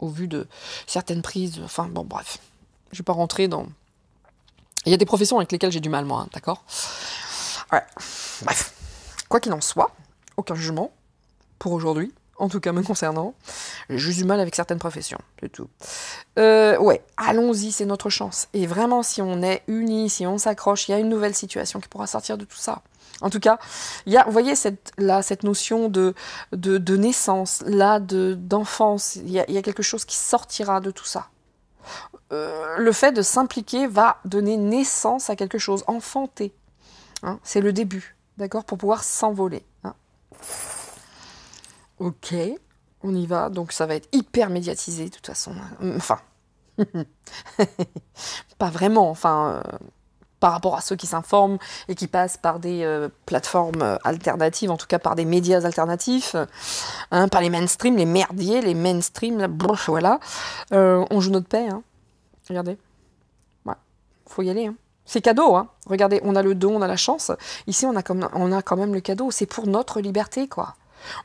au vu de certaines prises. Enfin, bon, bref, je ne vais pas rentrer dans il y a des professions avec lesquelles j'ai du mal, moi, hein, d'accord bref. Quoi qu'il en soit, aucun jugement, pour aujourd'hui, en tout cas me concernant. J'ai juste du mal avec certaines professions, c'est tout. Euh, ouais, allons-y, c'est notre chance. Et vraiment, si on est unis, si on s'accroche, il y a une nouvelle situation qui pourra sortir de tout ça. En tout cas, il y vous voyez, cette, là, cette notion de, de, naissance, là, d'enfance, il y, a quelque chose qui sortira de tout ça. Euh, le fait de s'impliquer va donner naissance à quelque chose, enfanter. Hein. c'est le début, d'accord, pour pouvoir s'envoler. Hein. Ok, on y va. Donc ça va être hyper médiatisé de toute façon. Hein. Enfin, pas vraiment. Enfin, euh, par rapport à ceux qui s'informent et qui passent par des euh, plateformes euh, alternatives, en tout cas par des médias alternatifs, euh, hein, par les mainstream, les merdiers, les mainstream, la bref, voilà. on joue notre paix, hein. regardez. Ouais, faut y aller. Hein. C'est cadeau, hein. Regardez, on a le don, on a la chance. Ici, on a, comme, on a quand même le cadeau. C'est pour notre liberté, quoi.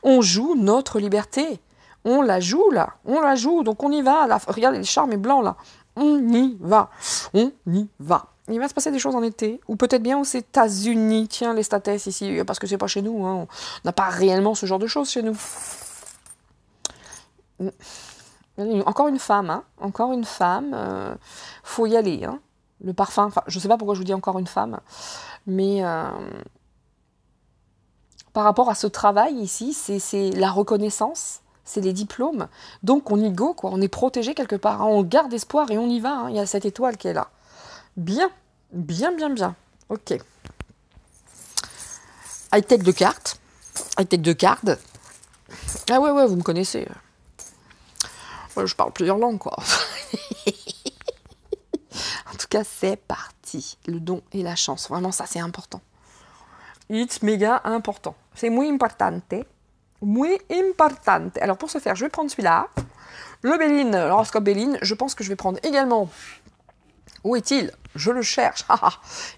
On joue notre liberté. On la joue, là. On la joue, donc on y va. Regardez, le charme est blanc, là. On y va. On y va il va se passer des choses en été, ou peut-être bien aux États-Unis, tiens, les ici, euh, parce que c'est pas chez nous, hein. on n'a pas réellement ce genre de choses chez nous. Encore une femme, hein. encore une femme, euh, faut y aller. Hein. Le parfum, Je je sais pas pourquoi je vous dis encore une femme, mais euh, par rapport à ce travail ici, c'est la reconnaissance c'est les diplômes. Donc on y go, quoi. on est protégé quelque part. On garde espoir et on y va. Il y a cette étoile qui est là. Bien. Bien, bien, bien. Ok. High-tech de cartes. High-tech de cartes. Ah ouais, ouais, vous me connaissez. je parle plusieurs langues, quoi. en tout cas, c'est parti. Le don et la chance. Vraiment, ça, c'est important. It's méga important. C'est muy importante. Muy importante. Alors, pour ce faire, je vais prendre celui-là. Le Béline, l'horoscope Béline. Je pense que je vais prendre également où est-il Je le cherche. Ah, ah.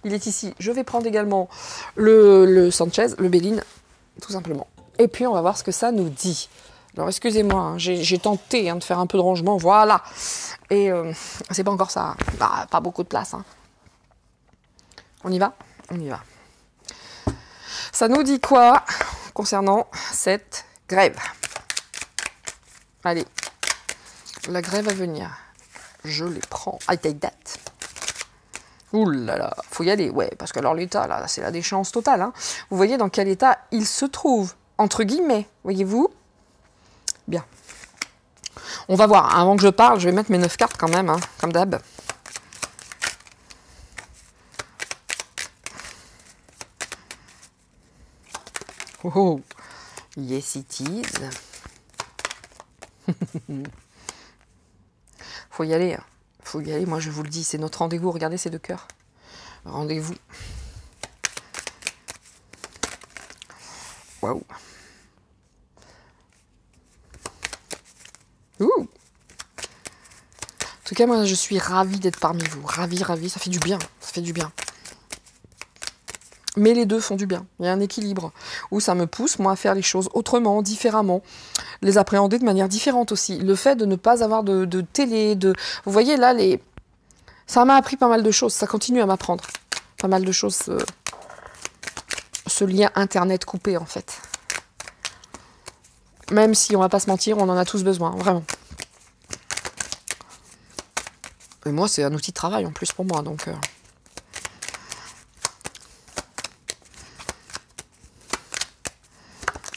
Il est ici. Je vais prendre également le, Sanchez, le Béline, tout simplement. Et puis, on va voir ce que ça nous dit. Alors, excusez-moi, hein, j'ai tenté hein, de faire un peu de rangement. Voilà. Et euh, c'est pas encore ça. Hein. Bah, pas beaucoup de place. On y va On y va. Ça nous dit quoi concernant cette grève Allez, la grève à venir je les prends. I take that. Ouh là là, faut y aller, ouais, parce que alors l'état, là, c'est la déchéance totale. Hein. Vous voyez dans quel état il se trouve, entre guillemets, voyez-vous Bien. On va voir, avant que je parle, je vais mettre mes 9 cartes quand même, hein, comme d'hab. Oh, oh, yes it is. Faut y aller. Hein. Faut y aller. Moi, je vous le dis, c'est notre rendez-vous. Regardez ces deux cœurs. Rendez-vous. Waouh. Ouh. En tout cas, moi, je suis ravie d'être parmi vous. Ravie, ravie. Ça fait du bien. Ça fait du bien. Mais les deux font du bien. Il y a un équilibre où ça me pousse, moi, à faire les choses autrement, différemment, les appréhender de manière différente aussi. Le fait de ne pas avoir de, télé, de. Vous voyez, là, les. Ça m'a appris pas mal de choses. Ça continue à m'apprendre. Pas mal de choses. Euh, ce lien internet coupé, en fait. Même si, on va pas se mentir, on en a tous besoin, vraiment. Et moi, c'est un outil de travail en plus pour moi, donc. Euh,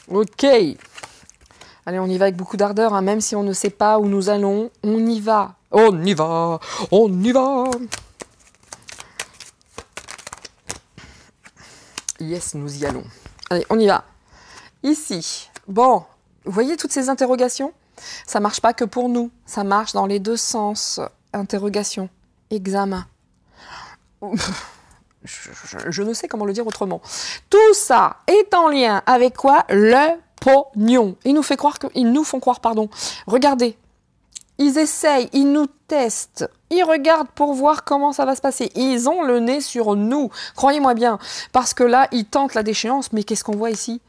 Ok. Allez, on y va avec beaucoup d'ardeur, hein. même si on ne sait pas où nous allons. On y va. On y va. On y va. Yes, nous y allons. Allez, on y va. Ici. Bon, vous voyez toutes ces interrogations Ça ne marche pas que pour nous. Ça marche dans les deux sens. Interrogation. Examen je, ne sais comment le dire autrement. Tout ça est en lien avec quoi Le pognon. Ils nous, fait croire ils nous font croire, pardon. Regardez, ils essayent, ils nous testent, ils regardent pour voir comment ça va se passer. Ils ont le nez sur nous, croyez-moi bien, parce que là, ils tentent la déchéance, mais qu'est-ce qu'on voit ici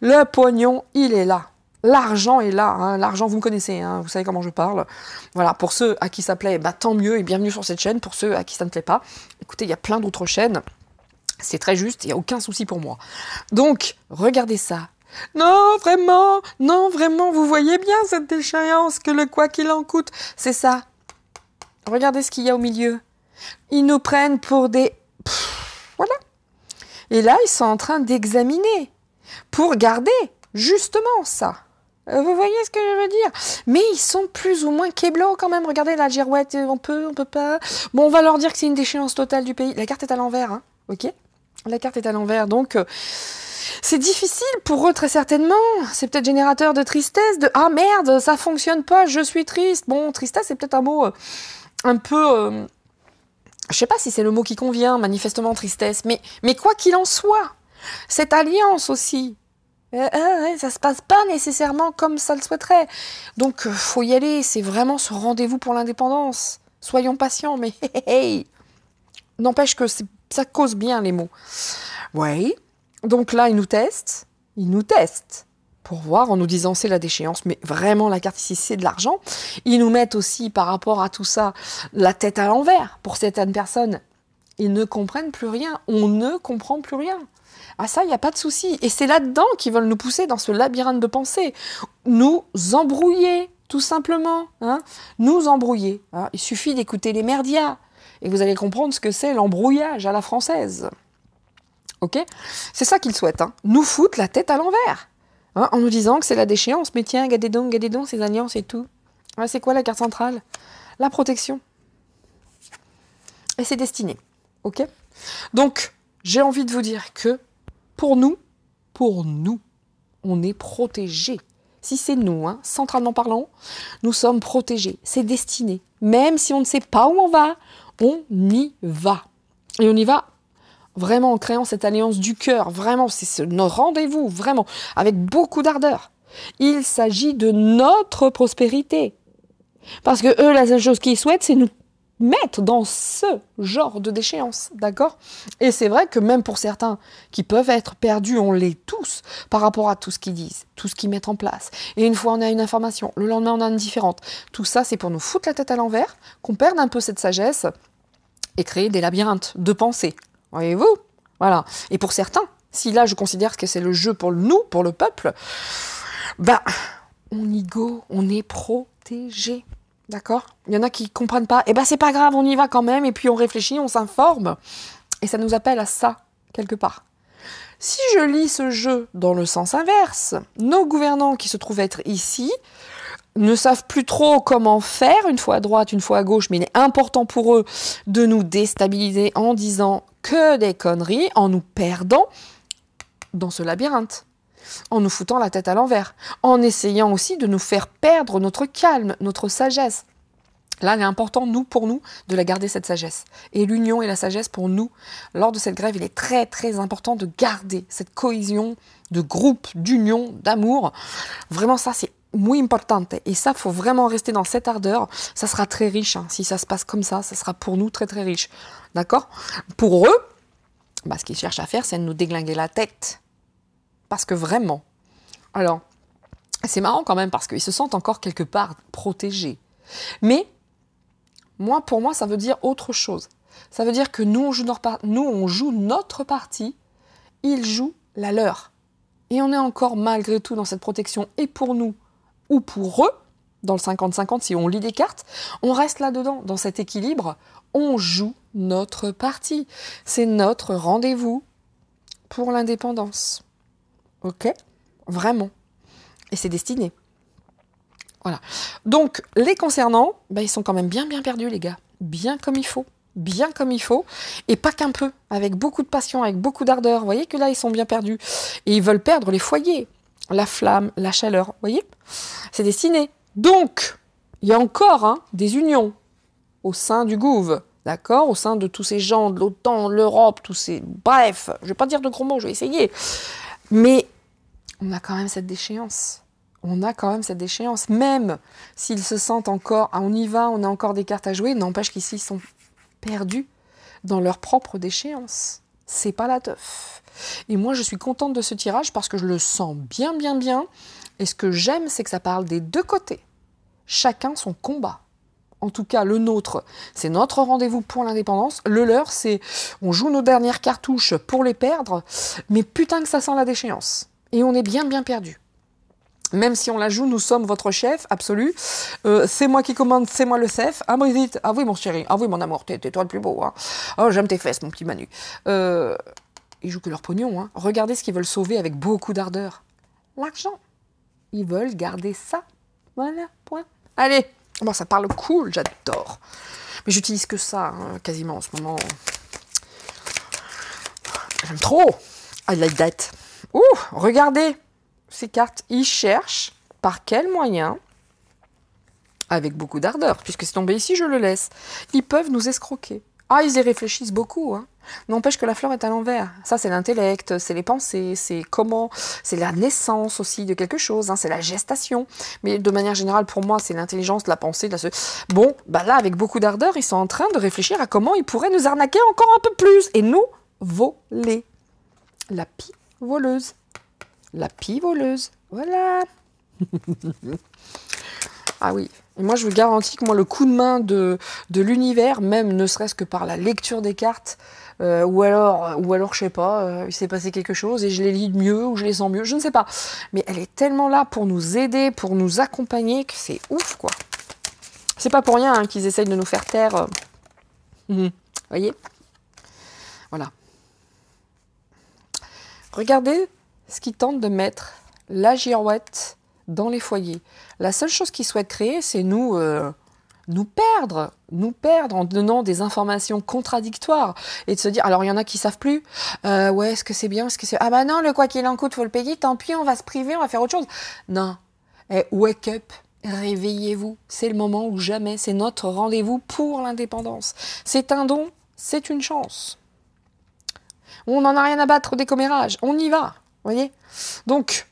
Le pognon, il est là. L'argent est là, hein. l'argent vous me connaissez, hein. vous savez comment je parle. Voilà, pour ceux à qui ça plaît, bah, tant mieux et bienvenue sur cette chaîne. Pour ceux à qui ça ne plaît pas, écoutez, il y a plein d'autres chaînes. C'est très juste, il n'y a aucun souci pour moi. Donc, regardez ça, non, vraiment, non, vraiment, vous voyez bien cette déchéance que le quoi qu'il en coûte, c'est ça. Regardez ce qu'il y a au milieu. Ils nous prennent pour des... voilà. Et là, ils sont en train d'examiner pour garder justement ça. Euh, vous voyez ce que je veux dire Mais ils sont plus ou moins keblo quand même. Regardez la girouette, euh, on peut, on peut pas. Bon, on va leur dire que c'est une déchéance totale du pays. La carte est à l'envers, hein ok La carte est à l'envers, donc... Euh, c'est difficile pour eux très certainement. C'est peut-être générateur de tristesse, de ah merde, ça fonctionne pas, je suis triste. Bon, tristesse, c'est peut-être un mot un peu Je je sais pas si c'est le mot qui convient, manifestement tristesse, mais, mais quoi qu'il en soit, cette alliance aussi ça euh, ah ça se passe pas nécessairement comme ça le souhaiterait. Donc euh, faut y aller, c'est vraiment ce rendez-vous pour l'indépendance. Soyons patients, mais n'empêche que ça cause bien les mots. Oui, Donc là, ils nous testent, ils nous testent, pour voir en nous disant c'est la déchéance, mais vraiment la carte ici c'est de l'argent. Ils nous mettent aussi par rapport à tout ça la tête à l'envers pour certaines personnes. Ils ne comprennent plus rien, on ne comprend plus rien. Ah ça, il n'y a pas de souci. Et c'est là-dedans qu'ils veulent nous pousser dans ce labyrinthe de pensée. Nous embrouiller, tout simplement. Hein nous embrouiller. Ah, il suffit d'écouter les merdias et vous allez comprendre ce que c'est l'embrouillage à la française. Ok C'est ça qu'ils souhaitent. Hein. nous foutent la tête à l'envers. Hein, en nous disant que c'est la déchéance. Mais tiens, gadez donc, gadez donc ces alliances et tout. Ah, c'est quoi la carte centrale La protection. Et c'est destiné. Ok Donc, j'ai envie de vous dire que pour nous, pour nous, on est protégé. Si c'est nous, hein, centralement parlant, nous sommes protégés. C'est destiné. Même si on ne sait pas où on va, on y va. Et on y va vraiment en créant cette alliance du cœur. Vraiment, c'est ce rendez-vous, vraiment, avec beaucoup d'ardeur. Il s'agit de notre prospérité. Parce que eux, la seule chose qu'ils souhaitent, c'est nous mettre dans ce genre de déchéance, d'accord Et c'est vrai que même pour certains qui peuvent être perdus, on l'est tous par rapport à tout ce qu'ils disent, tout ce qu'ils mettent en place. Et une fois on a une information, le lendemain on a une différente. Tout ça c'est pour nous foutre la tête à l'envers, qu'on perde un peu cette sagesse et créer des labyrinthes de pensée. Voyez-vous Voilà. Et pour certains, si là je considère que c'est le jeu pour nous, pour le peuple, ben on y go, on est protégé. D'accord Il y en a qui ne comprennent pas. Eh ben c'est pas grave, on y va quand même, et puis on réfléchit, on s'informe. Et ça nous appelle à ça, quelque part. Si je lis ce jeu dans le sens inverse, nos gouvernants qui se trouvent être ici ne savent plus trop comment faire, une fois à droite, une fois à gauche, mais il est important pour eux de nous déstabiliser en disant que des conneries, en nous perdant dans ce labyrinthe en nous foutant la tête à l'envers, en essayant aussi de nous faire perdre notre calme, notre sagesse. Là, il est important, nous, pour nous, de la garder, cette sagesse. Et l'union et la sagesse, pour nous, lors de cette grève, il est très, très important de garder cette cohésion de groupe, d'union, d'amour. Vraiment, ça, c'est muy importante. Et ça, faut vraiment rester dans cette ardeur. Ça sera très riche. Hein. Si ça se passe comme ça, ça sera pour nous très, très riche. D'accord Pour eux, bah, ce qu'ils cherchent à faire, c'est de nous déglinguer la tête parce que vraiment. Alors, c'est marrant quand même parce qu'ils se sentent encore quelque part protégés. Mais, moi, pour moi, ça veut dire autre chose. Ça veut dire que nous, on joue, notre, nous, on joue notre partie, ils jouent la leur. Et on est encore malgré tout dans cette protection, et pour nous, ou pour eux, dans le 50-50, si on lit des cartes, on reste là-dedans, dans cet équilibre, on joue notre partie. C'est notre rendez-vous pour l'indépendance. Ok Vraiment. Et c'est destiné. Voilà. Donc, les concernants, ben, ils sont quand même bien, bien perdus, les gars. Bien comme il faut. Bien comme il faut. Et pas qu'un peu. Avec beaucoup de passion, avec beaucoup d'ardeur. Vous voyez que là, ils sont bien perdus. Et ils veulent perdre les foyers, la flamme, la chaleur. Vous voyez C'est destiné. Donc, il y a encore hein, des unions au sein du gouve, d'accord Au sein de tous ces gens, de l'OTAN, l'Europe, tous ces... Bref, je ne vais pas dire de gros mots, je vais essayer. Mais on a quand même cette déchéance. On a quand même cette déchéance. Même s'ils se sentent encore, ah, on y va, on a encore des cartes à jouer, n'empêche qu'ici, ils sont perdus dans leur propre déchéance. C'est pas la teuf. Et moi, je suis contente de ce tirage parce que je le sens bien, bien, bien. Et ce que j'aime, c'est que ça parle des deux côtés. Chacun son combat. En tout cas, le nôtre, c'est notre rendez-vous pour l'indépendance. Le leur, c'est on joue nos dernières cartouches pour les perdre. Mais putain que ça sent la déchéance. Et on est bien, bien perdu. Même si on la joue, nous sommes votre chef absolu. Euh, c'est moi qui commande, c'est moi le chef. Ah Brigitte, ah oui mon chéri, ah oui mon amour, t'es toi le plus beau. Hein. Oh j'aime tes fesses mon petit Manu. Euh, ils jouent que leur pognon. Hein. Regardez ce qu'ils veulent sauver avec beaucoup d'ardeur. L'argent. Ils veulent garder ça. Voilà, point. Allez, bon, ça parle cool, j'adore. Mais j'utilise que ça, hein, quasiment en ce moment. J'aime trop. I like that. Ouh, regardez ces cartes. Ils cherchent par quel moyen, avec beaucoup d'ardeur, puisque c'est tombé ici, je le laisse, ils peuvent nous escroquer. Ah, ils y réfléchissent beaucoup. Hein. N'empêche que la fleur est à l'envers. Ça, c'est l'intellect, c'est les pensées, c'est comment, c'est la naissance aussi de quelque chose, hein, c'est la gestation. Mais de manière générale, pour moi, c'est l'intelligence, la pensée. La... Bon, bah là, avec beaucoup d'ardeur, ils sont en train de réfléchir à comment ils pourraient nous arnaquer encore un peu plus et nous voler. La pire voleuse. La pie voleuse. Voilà. ah oui. moi, je vous garantis que moi, le coup de main de, de l'univers, même ne serait-ce que par la lecture des cartes, euh, ou alors, ou alors, je sais pas, euh, il s'est passé quelque chose et je les lis mieux ou je les sens mieux, je ne sais pas. Mais elle est tellement là pour nous aider, pour nous accompagner que c'est ouf, quoi. C'est pas pour rien hein, qu'ils essayent de nous faire taire. Vous euh. mm-hmm. voyez Regardez ce qu'ils tentent de mettre, la girouette dans les foyers. La seule chose qu'ils souhaitent créer, c'est nous, euh, nous perdre, nous perdre en donnant des informations contradictoires et de se dire, alors il y en a qui savent plus, euh, ouais, est-ce que c'est bien, est-ce que c'est... Ah bah non, le quoi qu'il en coûte, faut le payer, tant pis, on va se priver, on va faire autre chose. Non, eh, wake up, réveillez-vous, c'est le moment ou jamais, c'est notre rendez-vous pour l'indépendance. C'est un don, c'est une chance. On n'en a rien à battre des commérages. On y va. voyez Donc,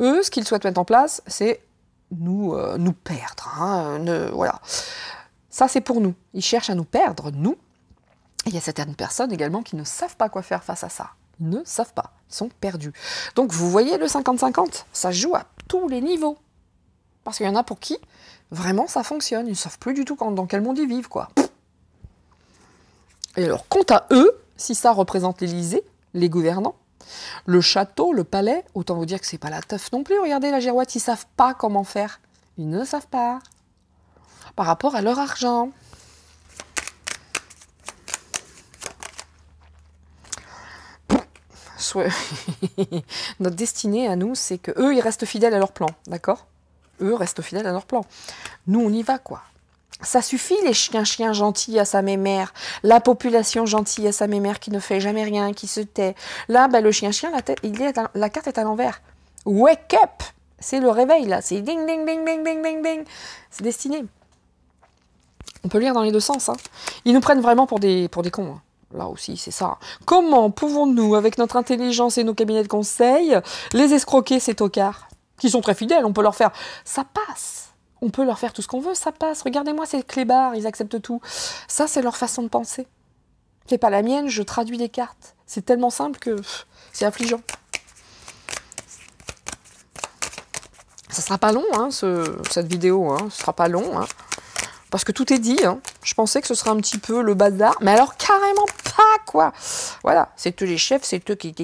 eux, ce qu'ils souhaitent mettre en place, c'est nous, euh, nous perdre. Hein, voilà. Ça, c'est pour nous. Ils cherchent à nous perdre, nous. il y a certaines personnes également qui ne savent pas quoi faire face à ça. ne savent pas. Ils sont perdus. Donc, vous voyez, le 50-50, ça joue à tous les niveaux. Parce qu'il y en a pour qui, vraiment, ça fonctionne. Ils ne savent plus du tout quand, dans quel monde ils vivent, quoi. Et alors, quant à eux, si ça représente l'Elysée, les gouvernants, le château, le palais, autant vous dire que c'est pas la teuf non plus. Regardez la girouette, ils savent pas comment faire. Ils ne savent pas. Par rapport à leur argent. Notre destinée à nous, c'est que eux, ils restent fidèles à leur plan, d'accord Eux restent fidèles à leur plan. Nous, on y va, quoi. Ça suffit les chiens chiens gentils à sa mémère, la population gentille à sa mémère qui ne fait jamais rien, qui se tait. Là, ben, le chien chien, la, il la carte est à l'envers. Wake up C'est le réveil là, c'est ding ding ding ding ding ding ding. C'est destiné. On peut lire dans les deux sens. Hein. Ils nous prennent vraiment pour des, pour des cons. Hein. Là aussi, c'est ça. Comment pouvons-nous, avec notre intelligence et nos cabinets de conseil, les escroquer ces tocards Qui sont très fidèles, on peut leur faire. Ça passe on peut leur faire tout ce qu'on veut, ça passe. Regardez-moi ces clébards, ils acceptent tout. Ça, c'est leur façon de penser. C'est pas la mienne, je traduis des cartes. C'est tellement simple que c'est affligeant. Ça sera pas long, hein, ce, cette vidéo. Hein. ne sera pas long. Hein. Parce que tout est dit. Hein. Je pensais que ce serait un petit peu le bazar. Mais alors, carrément pas, quoi. Voilà, c'est eux les chefs, c'est eux qui...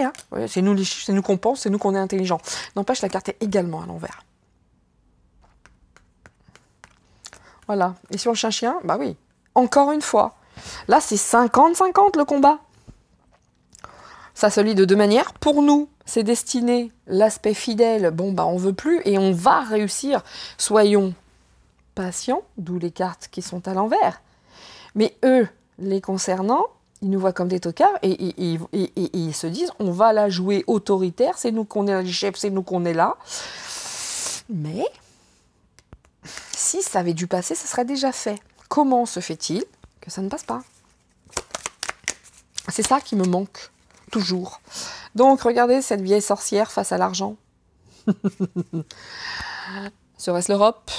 Hein. c'est nous les c'est nous qu'on pense, c'est nous qu'on est intelligents. N'empêche, la carte est également à l'envers. Voilà. Et sur le chien chien, bah oui. Encore une fois. Là, c'est 50-50 le combat. Ça se lit de deux manières. Pour nous, c'est destiné l'aspect fidèle. Bon, bah on veut plus et on va réussir. Soyons patients, d'où les cartes qui sont à l'envers. Mais eux, les concernant, ils nous voient comme des tocards et, ils se disent on va la jouer autoritaire, c'est nous qu'on est les chefs, c'est nous qu'on est là. Mais si ça avait dû passer, ça serait déjà fait. Comment se fait-il que ça ne passe pas C'est ça qui me manque, toujours. Donc, regardez cette vieille sorcière face à l'argent. Serait-ce l'Europe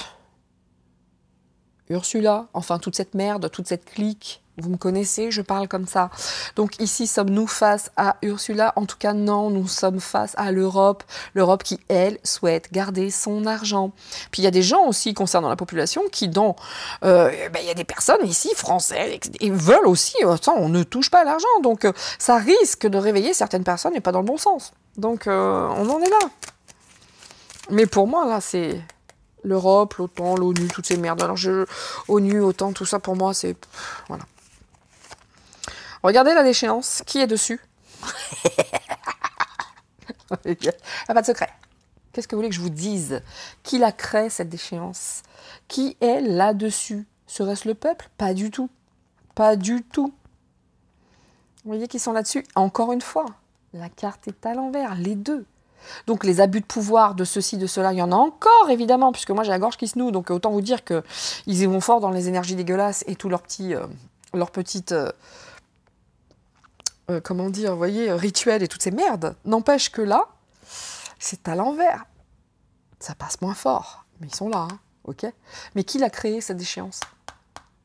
Ursula Enfin, toute cette merde, toute cette clique vous me connaissez, je parle comme ça. Donc ici, sommes-nous face à Ursula En tout cas, non, nous sommes face à l'Europe. L'Europe qui, elle, souhaite garder son argent. Puis il y a des gens aussi concernant la population qui, dans... Euh, eh ben, il y a des personnes ici, françaises, et veulent aussi... Euh, on ne touche pas à l'argent. Donc euh, ça risque de réveiller certaines personnes et pas dans le bon sens. Donc on en est là. Mais pour moi, là, c'est l'Europe, l'OTAN, l'ONU, toutes ces merdes. Alors je... ONU, OTAN, tout ça, pour moi, c'est... Voilà. Regardez la déchéance. Qui est dessus ah, Pas de secret. Qu'est-ce que vous voulez que je vous dise Qui la crée, cette déchéance Qui est là-dessus Serait-ce le peuple Pas du tout. Pas du tout. Vous voyez qu'ils sont là-dessus Encore une fois, la carte est à l'envers, les deux. Donc les abus de pouvoir de ceci, de cela, il y en a encore évidemment, puisque moi j'ai la gorge qui se noue, donc autant vous dire qu'ils y vont fort dans les énergies dégueulasses et tous leurs petits, euh, leurs euh, euh, comment dire, vous voyez, euh, rituel et toutes ces merdes. N'empêche que là, c'est à l'envers. Ça passe moins fort, mais ils sont là, hein, ok Mais qui l'a créé, cette déchéance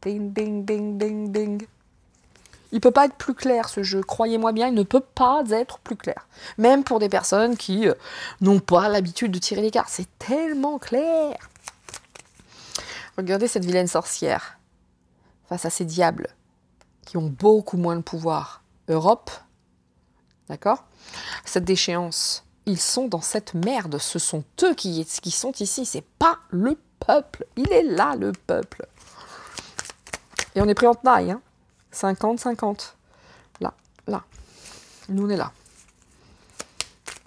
Bing, ding, ding, ding, ding. Il ne peut pas être plus clair ce jeu, croyez-moi bien, il ne peut pas être plus clair. Même pour des personnes qui euh, n'ont pas l'habitude de tirer les cartes, c'est tellement clair. Regardez cette vilaine sorcière face à ces diables qui ont beaucoup moins de pouvoir Europe. D'accord Cette déchéance, ils sont dans cette merde. Ce sont eux qui, sont ici. C'est pas le peuple. Il est là, le peuple. Et on est pris en tenaille. 50-50. Hein. là, là. Nous, on est là.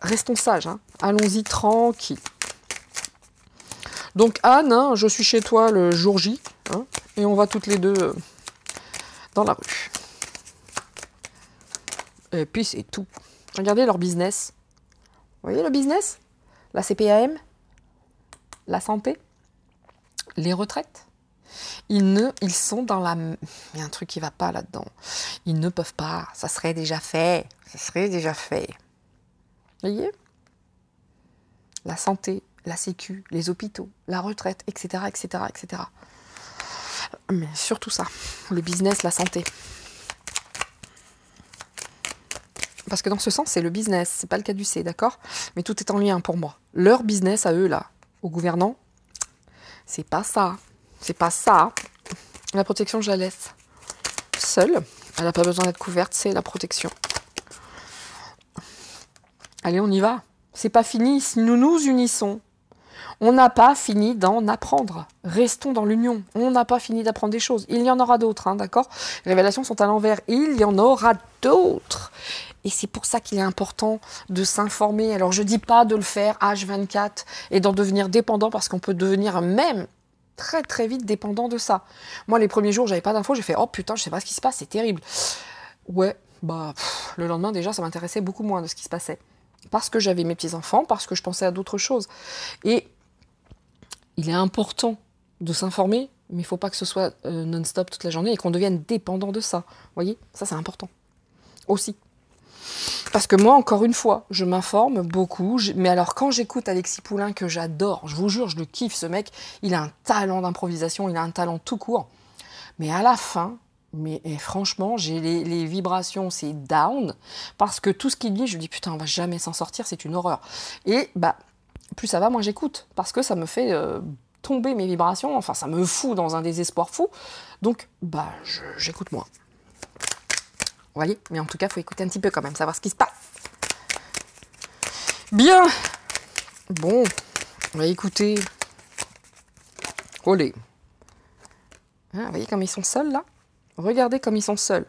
Restons sages. Hein Allons-y tranquille. Donc, Anne, hein, je suis chez toi le jour J. Hein, et on va toutes les deux euh, dans la rue. Euh, et puis c'est tout. Regardez leur business. Vous voyez le business La CPAM La santé Les retraites ils, ne, ils sont dans la... Il y a un truc qui va pas là-dedans. Ils ne peuvent pas. Ça serait déjà fait. Ça serait déjà fait. Vous voyez La santé, la sécu, les hôpitaux, la retraite, etc., etc., etc. Mais surtout ça. Le business, la santé. Parce que dans ce sens, c'est le business, c'est pas le cas du C, d'accord Mais tout est en lien pour moi. Leur business à eux, là, aux gouvernants, c'est pas ça. C'est pas ça. La protection, je la laisse seule. Elle n'a pas besoin d'être couverte, c'est la protection. Allez, on y va. C'est pas fini, nous nous unissons. On n'a pas fini d'en apprendre. Restons dans l'union. On n'a pas fini d'apprendre des choses. Il y en aura d'autres, hein, d'accord Les révélations sont à l'envers. Il y en aura d'autres. Et c'est pour ça qu'il est important de s'informer. Alors je dis pas de le faire H24 et d'en devenir dépendant parce qu'on peut devenir même très très vite dépendant de ça. Moi les premiers jours j'avais pas d'infos, j'ai fait oh putain je sais pas ce qui se passe, c'est terrible. Ouais, bah le lendemain déjà ça m'intéressait beaucoup moins de ce qui se passait. Parce que j'avais mes petits-enfants, parce que je pensais à d'autres choses. Et il est important de s'informer, mais il ne faut pas que ce soit euh, non-stop toute la journée et qu'on devienne dépendant de ça. Vous voyez, ça c'est important aussi. Parce que moi, encore une fois, je m'informe beaucoup. Mais alors, quand j'écoute Alexis Poulain, que j'adore, je vous jure, je le kiffe, ce mec, il a un talent d'improvisation, il a un talent tout court. Mais à la fin, mais franchement, j'ai les, vibrations, c'est down, parce que tout ce qu'il dit, je dis, putain, on va jamais s'en sortir, c'est une horreur. Et bah, plus ça va, moins j'écoute, parce que ça me fait euh, tomber mes vibrations, enfin ça me fout dans un désespoir fou, donc bah j'écoute moi. Vous voyez Mais en tout cas, il faut écouter un petit peu quand même, savoir ce qui se passe. Bien Bon, on va écouter. Hein, vous voyez comme ils sont seuls là Regardez comme ils sont seuls.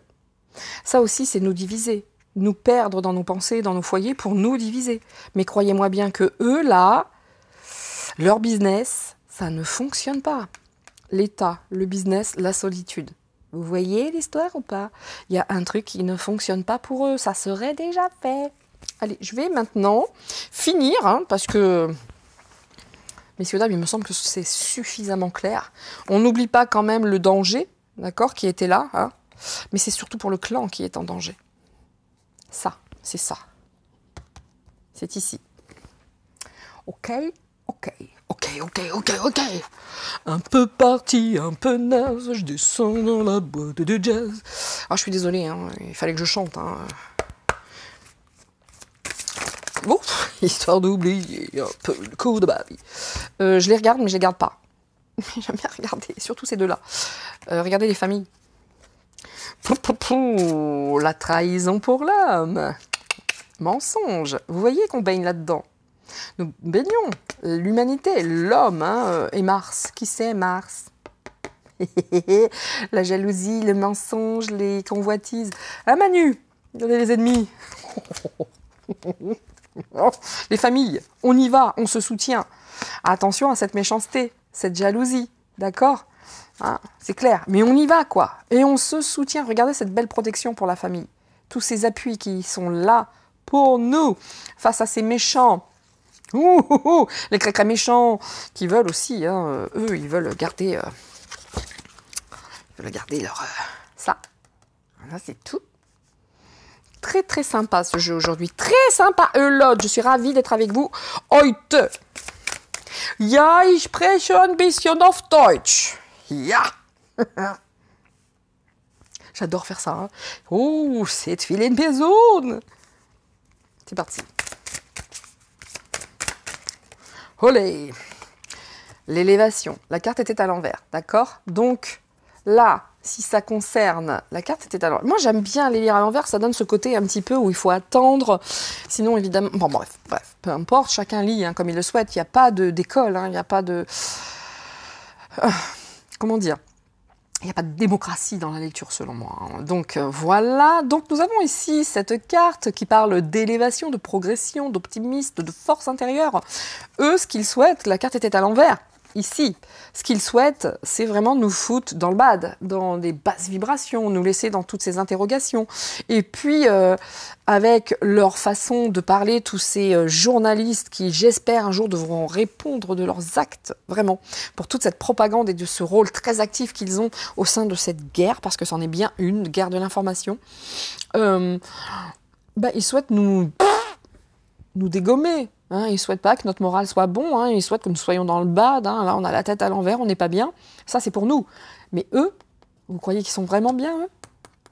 Ça aussi, c'est nous diviser nous perdre dans nos pensées, dans nos foyers, pour nous diviser. Mais croyez-moi bien que eux, là, leur business, ça ne fonctionne pas. L'État, le business, la solitude. Vous voyez l'histoire ou pas Il y a un truc qui ne fonctionne pas pour eux, ça serait déjà fait. Allez, je vais maintenant finir, hein, parce que, messieurs, dames, il me semble que c'est suffisamment clair. On n'oublie pas quand même le danger, d'accord, qui était là, hein, mais c'est surtout pour le clan qui est en danger. Ça, c'est ça. C'est ici. Ok, ok, ok, ok, ok, ok. Un peu parti, un peu naze, je descends dans la boîte de jazz. Ah, je suis désolée, hein, il fallait que je chante. Hein. Bon, histoire d'oublier un peu le coup de ma euh, je les regarde, mais je les garde pas. J'aime bien regarder, surtout ces deux-là. Euh, regardez les familles. La trahison pour l'homme. Mensonge. Vous voyez qu'on baigne là-dedans. Nous baignons l'humanité, l'homme hein, euh, et Mars. Qui c'est Mars La jalousie, le mensonge, les convoitises. Ah Manu, donnez les ennemis. les familles, on y va, on se soutient. Attention à cette méchanceté, cette jalousie, d'accord ah, c'est clair. Mais on y va, quoi. Et on se soutient. Regardez cette belle protection pour la famille. Tous ces appuis qui sont là pour nous face à ces méchants. les cracras méchants qui veulent aussi, hein, euh, eux, ils veulent garder, euh, veulent garder leur euh, ça. Là, c'est tout. Très très sympa ce jeu aujourd'hui, très sympa. Eulod, je suis ravie d'être avec vous. Heute. Ja, ich spreche ein bisschen auf Deutsch. J'adore faire ça. Oh, c'est filer une zone C'est parti. Olé! L'élévation. La carte était à l'envers, d'accord Donc, là, si ça concerne la carte était à l'envers. Moi j'aime bien les lire à l'envers, ça donne ce côté un petit peu où il faut attendre. Sinon évidemment, bon bref, bref peu importe, chacun lit hein, comme il le souhaite. Il n'y a pas de d'école, hein, il n'y a pas de comment dire il n'y a pas de démocratie dans la lecture selon moi. Hein. Donc euh, voilà, donc nous avons ici cette carte qui parle d'élévation, de progression, d'optimisme, de force intérieure. Eux, ce qu'ils souhaitent, la carte était à l'envers ici. Ce qu'ils souhaitent, c'est vraiment nous foutre dans le bad, dans des basses vibrations, nous laisser dans toutes ces interrogations. Et puis, euh, avec leur façon de parler, tous ces euh, journalistes qui, j'espère, un jour devront répondre de leurs actes, vraiment, pour toute cette propagande et de ce rôle très actif qu'ils ont au sein de cette guerre, parce que c'en est bien une, guerre de l'information, euh, bah, ils souhaitent nous, nous dégommer, Hein, ils ne souhaitent pas que notre morale soit bon, hein, ils souhaitent que nous soyons dans le bas. Hein, là on a la tête à l'envers, on n'est pas bien. Ça c'est pour nous. Mais eux, vous croyez qu'ils sont vraiment bien, eux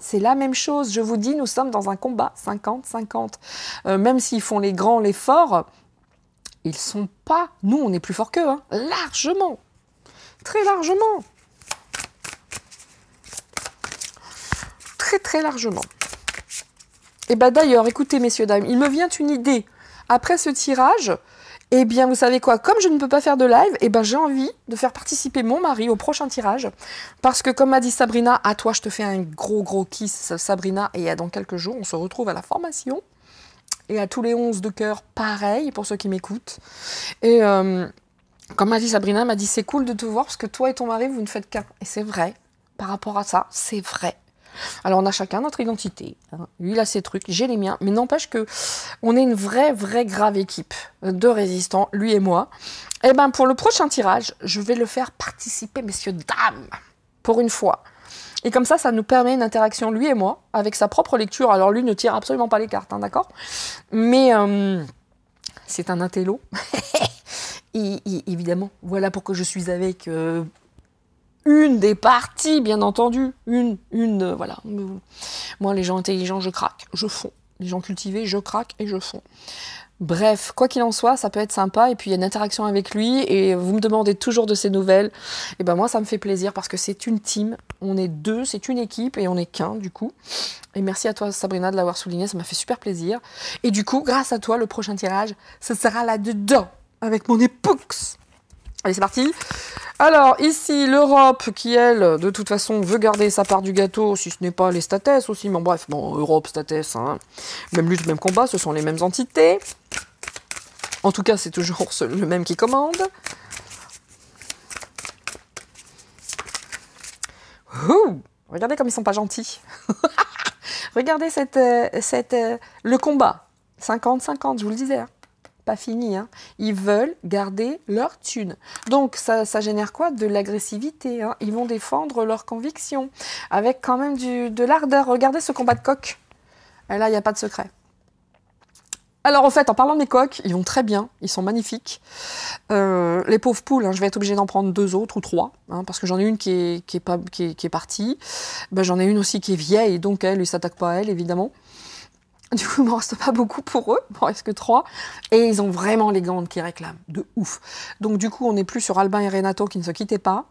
c'est la même chose. Je vous dis, nous sommes dans un combat 50-50. Euh, même s'ils font les grands, les forts, ils sont pas. Nous, on est plus forts qu'eux, largement. Très largement. Très, très largement. Et eh bien d'ailleurs, écoutez, messieurs, dames, il me vient une idée après ce tirage, eh bien, vous savez quoi Comme je ne peux pas faire de live, eh ben, j'ai envie de faire participer mon mari au prochain tirage. Parce que, comme m'a dit Sabrina, à ah, toi, je te fais un gros, gros kiss, Sabrina. Et dans quelques jours, on se retrouve à la formation. Et à tous les 11 de cœur, pareil, pour ceux qui m'écoutent. Et euh, comme m'a dit Sabrina, m'a dit, c'est cool de te voir parce que toi et ton mari, vous ne faites qu'un. Et c'est vrai, par rapport à ça, c'est vrai. Alors on a chacun notre identité. Hein. Lui il a ses trucs, j'ai les miens, mais n'empêche que on est une vraie vraie grave équipe de résistants, lui et moi. Et eh ben pour le prochain tirage, je vais le faire participer messieurs dames pour une fois. Et comme ça, ça nous permet une interaction lui et moi avec sa propre lecture. Alors lui ne tire absolument pas les cartes, hein, d'accord Mais euh, c'est un intello. et, évidemment, voilà pourquoi je suis avec euh, une des parties, bien entendu. Une, une, euh, voilà. Moi, les gens intelligents, je craque, je fonds. Les gens cultivés, je craque et je fonds. Bref, quoi qu'il en soit, ça peut être sympa et puis il y a une interaction avec lui et vous me demandez toujours de ses nouvelles. Et eh ben moi ça me fait plaisir parce que c'est une team, on est deux, c'est une équipe et on est qu'un du coup. Et merci à toi Sabrina de l'avoir souligné, ça m'a fait super plaisir. Et du coup, grâce à toi, le prochain tirage, ce sera là-dedans avec mon époux. Allez, c'est parti. Alors, ici, l'Europe, qui, elle, de toute façon, veut garder sa part du gâteau, si ce n'est pas les States aussi, mais bref, bon, Europe, States, hein. même lutte, même combat, ce sont les mêmes entités. En tout cas, c'est toujours le même qui commande. Ouh, regardez comme ils sont pas gentils. regardez cette, euh, cette, euh, le combat. 50-50, je vous le disais. Hein fini. Hein. Ils veulent garder leur thune. Donc ça, ça génère quoi De l'agressivité. Hein. Ils vont défendre leurs convictions avec quand même du, de l'ardeur. Regardez ce combat de coq. là, il n'y a pas de secret. Alors, en fait, en parlant des coqs, ils vont très bien, ils sont magnifiques. Euh, les pauvres poules, hein, je vais être obligée d'en prendre deux autres ou trois, parce que j'en ai une qui est, qui est, pas, qui est, partie. Ben, j'en ai une aussi qui est vieille, donc elle, ne s'attaque pas à elle, évidemment. Du coup, il m'en reste pas beaucoup pour eux, il m'en reste que trois. Et ils ont vraiment les gants qui réclament, de ouf. Donc du coup, on n'est plus sur Albin et Renato qui ne se quittaient pas.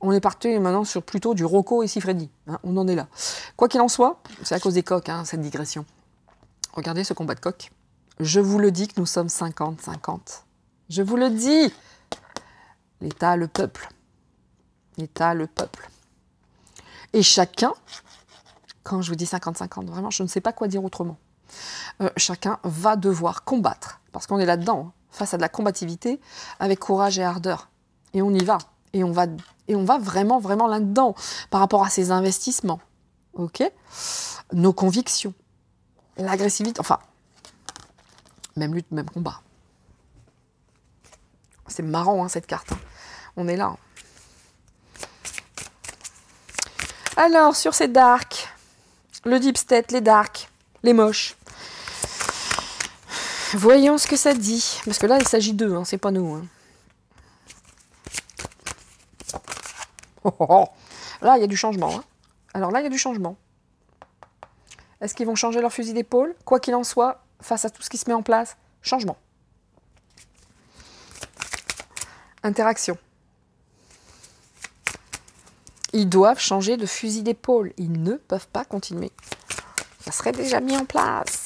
On est parti maintenant sur plutôt du Rocco et Sifredi. Hein, on en est là. Quoi qu'il en soit, c'est à cause des coques, hein, cette digression. Regardez ce combat de coqs. Je vous le dis que nous sommes 50-50. Je vous le dis. L'État, le peuple. L'État, le peuple. Et chacun, quand je vous dis 50-50, vraiment, je ne sais pas quoi dire autrement. Euh, chacun va devoir combattre, parce qu'on est là-dedans, hein, face à de la combativité, avec courage et ardeur. Et on y va. Et on va, et on va vraiment, vraiment là-dedans, par rapport à ses investissements. OK Nos convictions. L'agressivité, enfin, même lutte, même combat. C'est marrant, hein, cette carte. Hein. On est là. Alors, sur ces darks, le deep state, les darks, les moches, Voyons ce que ça dit. Parce que là, il s'agit d'eux, hein, c'est pas nous. Hein. Oh, oh, oh. Là, il y a du changement. Hein. Alors là, il y a du changement. Est-ce qu'ils vont changer leur fusil d'épaule Quoi qu'il en soit, face à tout ce qui se met en place, changement. Interaction. Ils doivent changer de fusil d'épaule. Ils ne peuvent pas continuer. Ça serait déjà mis en place.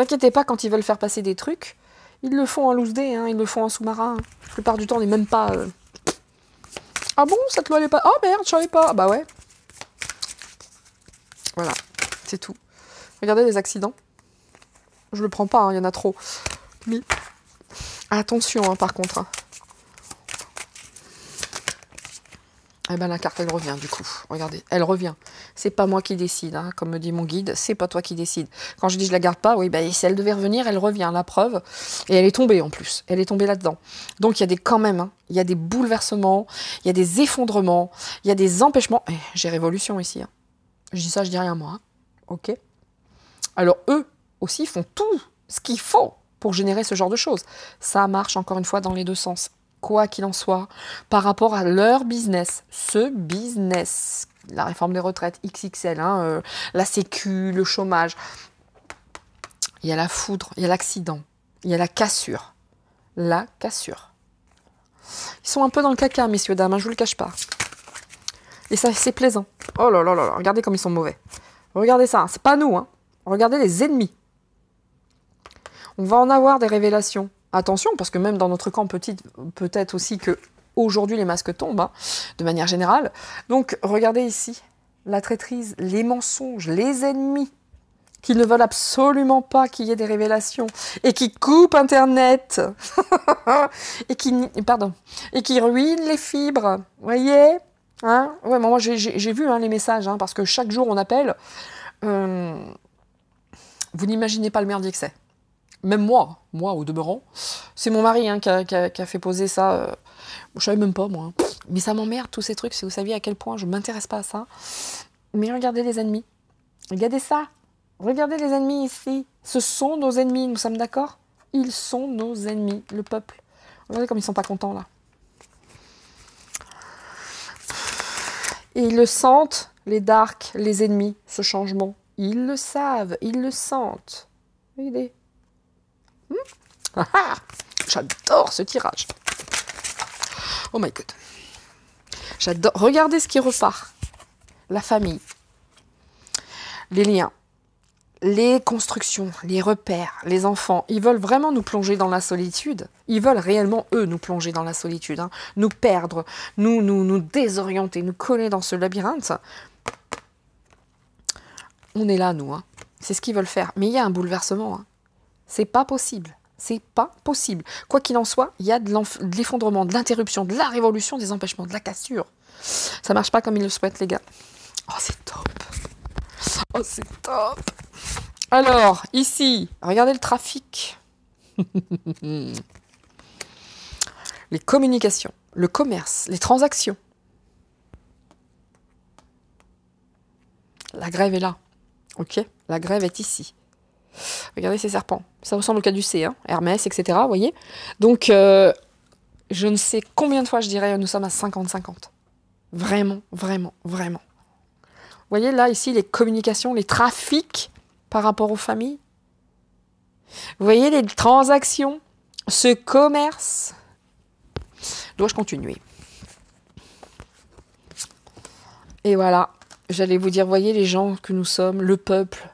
N'inquiétez pas, quand ils veulent faire passer des trucs, ils le font en loose day, hein, ils le font en sous-marin. La plupart du temps, on n'est même pas. Euh, ah bon, ça loi, elle pas. Oh merde, je savais pas. Ah, bah ouais. Voilà, c'est tout. Regardez les accidents. Je le prends pas, hein, il y en a trop. Mais attention, hein, par contre. Eh ben, la carte, elle revient du coup. Regardez, elle revient. C'est pas moi qui décide, hein, comme me dit mon guide, c'est pas toi qui décide. Quand je dis je la garde pas, oui, ben, si elle devait revenir, elle revient, la preuve. Et elle est tombée en plus. Elle est tombée là-dedans. Donc il y a des quand même, hein, il y a des bouleversements, il y a des effondrements, il y a des empêchements. Eh, J'ai révolution ici. Hein. Je dis ça, je dis rien moi. Ok. Alors eux aussi font tout ce qu'il faut pour générer ce genre de choses. Ça marche encore une fois dans les deux sens quoi qu'il en soit, par rapport à leur business, ce business, la réforme des retraites XXL, hein, euh, la sécu, le chômage, il y a la foudre, il y a l'accident, il y a la cassure, la cassure. Ils sont un peu dans le caca, messieurs, dames, je hein, je vous le cache pas. Et ça, c'est plaisant. Oh là là là regardez comme ils sont mauvais. Regardez ça, c'est pas nous, hein. Regardez les ennemis. On va en avoir des révélations attention, parce que même dans notre camp peut-être aussi que aujourd'hui les masques tombent, hein, de manière générale. Donc regardez ici, la traîtrise, les mensonges, les ennemis qui ne veulent absolument pas qu'il y ait des révélations et qui coupent Internet et qui pardon et qui ruinent les fibres. Voyez, hein. moi j'ai vu hein, les messages parce que chaque jour on appelle. Euh, vous n'imaginez pas le merdier que c'est même moi, moi au demeurant, c'est mon mari hein, qui, a, fait poser ça. Je euh, je savais même pas moi. Hein. Mais ça m'emmerde tous ces trucs. Si vous saviez à quel point je m'intéresse pas à ça. Mais regardez les ennemis. Regardez ça. Regardez les ennemis ici. Ce sont nos ennemis. Nous sommes d'accord Ils sont nos ennemis, le peuple. Regardez comme ils sont pas contents là. Et ils le sentent, les darks, les ennemis, ce changement. Ils le savent, ils le sentent. Ah, ah, j'adore ce tirage. Oh my god. J'adore. Regardez ce qui repart. La famille. Les liens. Les constructions, les repères, les enfants, ils veulent vraiment nous plonger dans la solitude. Ils veulent réellement, eux, nous plonger dans la solitude, hein. nous perdre, nous, nous, désorienter, nous coller dans ce labyrinthe. On est là, nous. Hein. C'est ce qu'ils veulent faire. Mais il y a un bouleversement. Hein. C'est pas possible. C'est pas possible. Quoi qu'il en soit, il y a de l'effondrement, de l'interruption, de la révolution, des empêchements, de la cassure. Ça marche pas comme ils le souhaitent, les gars. Oh, c'est top. Oh, c'est top. Alors, ici, regardez le trafic. les communications, le commerce, les transactions. La grève est là. OK La grève est ici. Regardez ces serpents. Ça ressemble au cas du C, hein. Hermès, etc. Vous voyez Donc, euh, je ne sais combien de fois je dirais nous sommes à 50-50. Vraiment, vraiment, vraiment. Vous voyez là, ici, les communications, les trafics par rapport aux familles. Vous voyez les transactions, ce commerce. Dois-je continuer Et voilà, j'allais vous dire, voyez les gens que nous sommes, le peuple,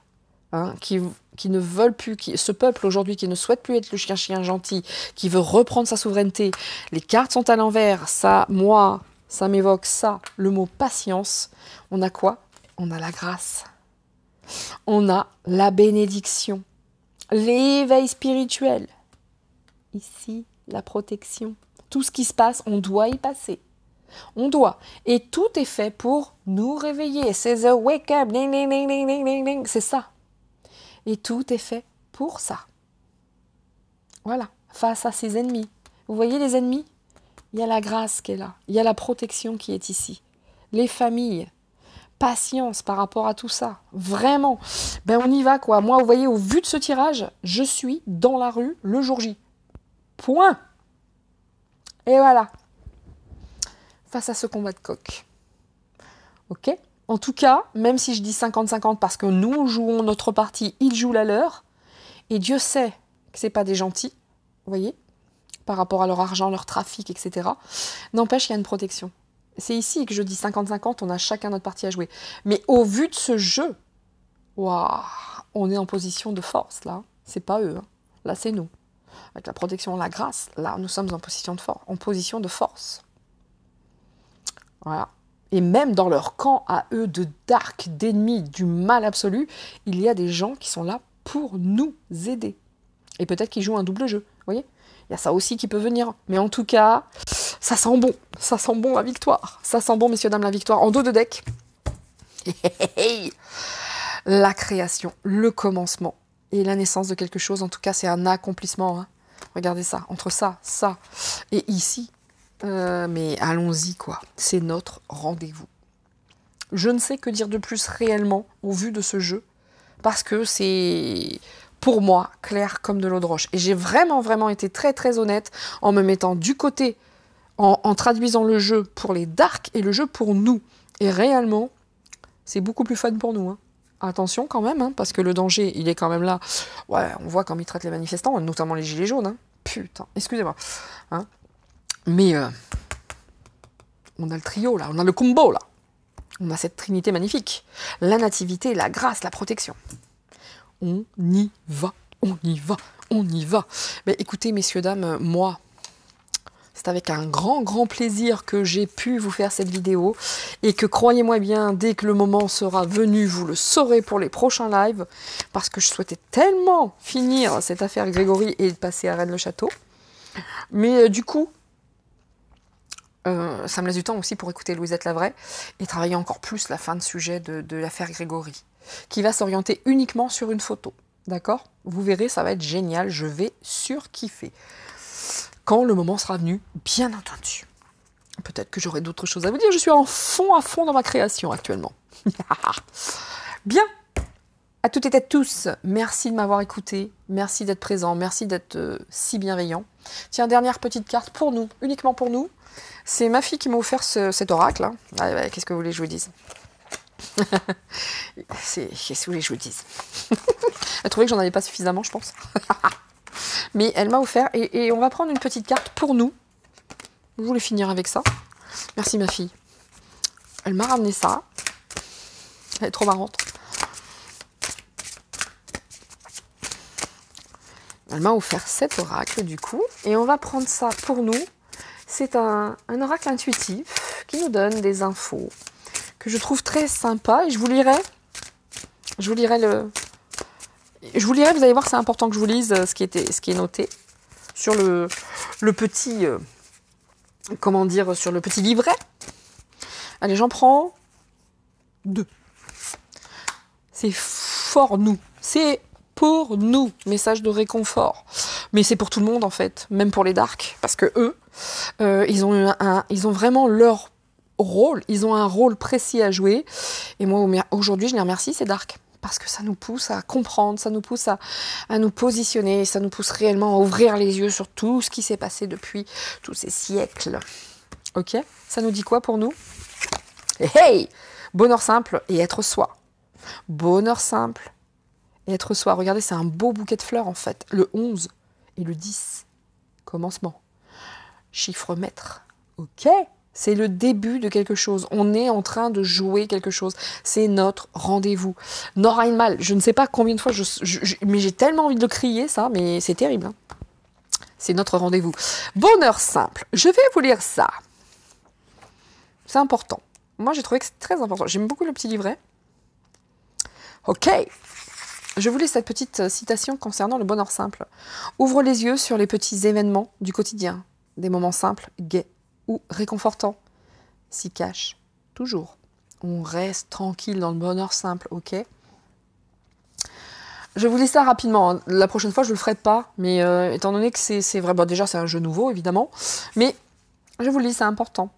hein, qui qui ne veulent plus, qui, ce peuple aujourd'hui qui ne souhaite plus être le chien-chien gentil, qui veut reprendre sa souveraineté. Les cartes sont à l'envers. Ça, moi, ça m'évoque ça. Le mot patience. On a quoi On a la grâce. On a la bénédiction. L'éveil spirituel. Ici, la protection. Tout ce qui se passe, on doit y passer. On doit. Et tout est fait pour nous réveiller. C'est the wake up. C'est ça. Et tout est fait pour ça. Voilà, face à ses ennemis. Vous voyez les ennemis Il y a la grâce qui est là, il y a la protection qui est ici. Les familles, patience par rapport à tout ça. Vraiment. Ben on y va quoi. Moi, vous voyez, au vu de ce tirage, je suis dans la rue le jour J. Point. Et voilà. Face à ce combat de coq. OK en tout cas, même si je dis 50-50 parce que nous jouons notre partie, ils jouent la leur, et Dieu sait que c'est pas des gentils, vous voyez, par rapport à leur argent, leur trafic, etc. N'empêche qu'il y a une protection. C'est ici que je dis 50-50, on a chacun notre partie à jouer. Mais au vu de ce jeu, waouh, on est en position de force là. C'est pas eux, hein. là c'est nous. Avec la protection, la grâce, là nous sommes en position de force, en position de force. Voilà et même dans leur camp à eux de dark, d'ennemis, du mal absolu, il y a des gens qui sont là pour nous aider. Et peut-être qu'ils jouent un double jeu, vous voyez Il y a ça aussi qui peut venir. Mais en tout cas, ça sent bon, ça sent bon la victoire, ça sent bon, messieurs, dames, la victoire, en dos de deck. la création, le commencement et la naissance de quelque chose, en tout cas, c'est un accomplissement. Hein. Regardez ça, entre ça, ça, et ici, euh, mais allons-y, quoi. C'est notre rendez-vous. Je ne sais que dire de plus réellement au vu de ce jeu, parce que c'est pour moi clair comme de l'eau de roche. Et j'ai vraiment, vraiment été très, très honnête en me mettant du côté, en, traduisant le jeu pour les darks et le jeu pour nous. Et réellement, c'est beaucoup plus fun pour nous. Hein. Attention quand même, hein, parce que le danger, il est quand même là. Ouais, on voit quand ils traitent les manifestants, notamment les gilets jaunes. Hein. Putain, excusez-moi. Mais euh, on a le trio là, on a le combo là. On a cette trinité magnifique. La nativité, la grâce, la protection. On y va, on y va, on y va. Mais écoutez, messieurs, dames, moi, c'est avec un grand, grand plaisir que j'ai pu vous faire cette vidéo et que croyez-moi bien, dès que le moment sera venu, vous le saurez pour les prochains lives parce que je souhaitais tellement finir cette affaire Grégory et passer à Rennes-le-Château. Mais euh, du coup, euh, ça me laisse du temps aussi pour écouter Louisette Lavray et travailler encore plus la fin de sujet de, l'affaire Grégory, qui va s'orienter uniquement sur une photo. D'accord Vous verrez, ça va être génial, je vais surkiffer. Quand le moment sera venu, bien entendu. Peut-être que j'aurai d'autres choses à vous dire, je suis en fond à fond dans ma création actuellement. bien à toutes et à tous, merci de m'avoir écouté, merci d'être présent, merci d'être euh, si bienveillant. Tiens, dernière petite carte pour nous, uniquement pour nous. C'est ma fille qui m'a offert cet oracle. Hein. Ah qu'est-ce que vous voulez que je vous dise C'est Qu'est-ce que vous voulez que je vous dise Elle trouvait que j'en avais pas suffisamment, je pense. Mais elle m'a offert, et, on va prendre une petite carte pour nous. Vous voulez finir avec ça Merci ma fille. Elle m'a ramené ça. Elle est trop marrante. Elle m'a offert cet oracle du coup. Et on va prendre ça pour nous. C'est un, oracle intuitif qui nous donne des infos que je trouve très sympa. Et je vous lirai. Je vous lirai le. Je vous lirai, vous allez voir, c'est important que je vous lise euh, ce qui, était, ce qui est noté sur le, le petit. Euh, comment dire, sur le petit livret. Allez, j'en prends deux. C'est fort nous. C'est pour nous. Message de réconfort. Mais c'est pour tout le monde en fait, même pour les darks, parce que eux, euh, ils, ont vraiment leur rôle, ils ont un rôle précis à jouer. Et moi aujourd'hui, je les remercie, ces darks. Parce que ça nous pousse à comprendre, ça nous pousse à, à nous positionner, ça nous pousse réellement à ouvrir les yeux sur tout ce qui s'est passé depuis tous ces siècles. Ok Ça nous dit quoi pour nous Hey Bonheur simple et être soi. Bonheur simple et être soi. Regardez, c'est un beau bouquet de fleurs en fait. Le 11 et le 10. Commencement. Chiffre maître. Ok c'est le début de quelque chose. On est en train de jouer quelque chose. C'est notre rendez-vous. Nora mal. je ne sais pas combien de fois, je, mais j'ai tellement envie de le crier, ça, mais c'est terrible. Hein. C'est notre rendez-vous. Bonheur simple. Je vais vous lire ça. C'est important. Moi, j'ai trouvé que c'est très important. J'aime beaucoup le petit livret. Ok. Je voulais cette petite euh, citation concernant le bonheur simple. Ouvre les yeux sur les petits événements du quotidien, des moments simples, gais ou réconfortants. S'y cache toujours. On reste tranquille dans le bonheur simple, ok je vous lis ça rapidement. Hein. La prochaine fois, je ne le ferai pas. Mais euh, étant donné que c'est vrai, bon, déjà, c'est un jeu nouveau, évidemment. Mais je vous le c'est important.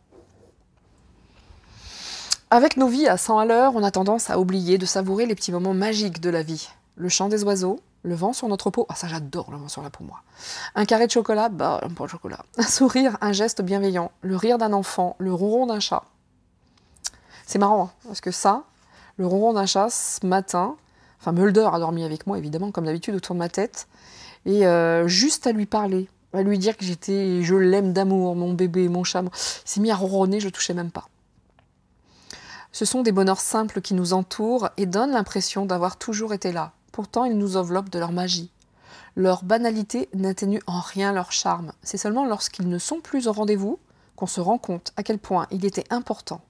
Avec nos vies à 100 à l'heure, on a tendance à oublier de savourer les petits moments magiques de la vie le chant des oiseaux, le vent sur notre peau, ah ça j'adore le vent sur la peau moi. Un carré de chocolat, bah un peu de chocolat. Un sourire, un geste bienveillant, le rire d'un enfant, le ronron d'un chat. C'est marrant, hein, parce que ça, le ronron d'un chat, ce matin, enfin Mulder a dormi avec moi évidemment, comme d'habitude, autour de ma tête, et euh, juste à lui parler, à lui dire que j'étais, je l'aime d'amour, mon bébé, mon chat, il s'est mis à ronronner, je ne touchais même pas. Ce sont des bonheurs simples qui nous entourent et donnent l'impression d'avoir toujours été là, Pourtant, ils nous enveloppent de leur magie. Leur banalité n'atténue en rien leur charme. C'est seulement lorsqu'ils ne sont plus au rendez-vous qu'on se rend compte à quel point il était important.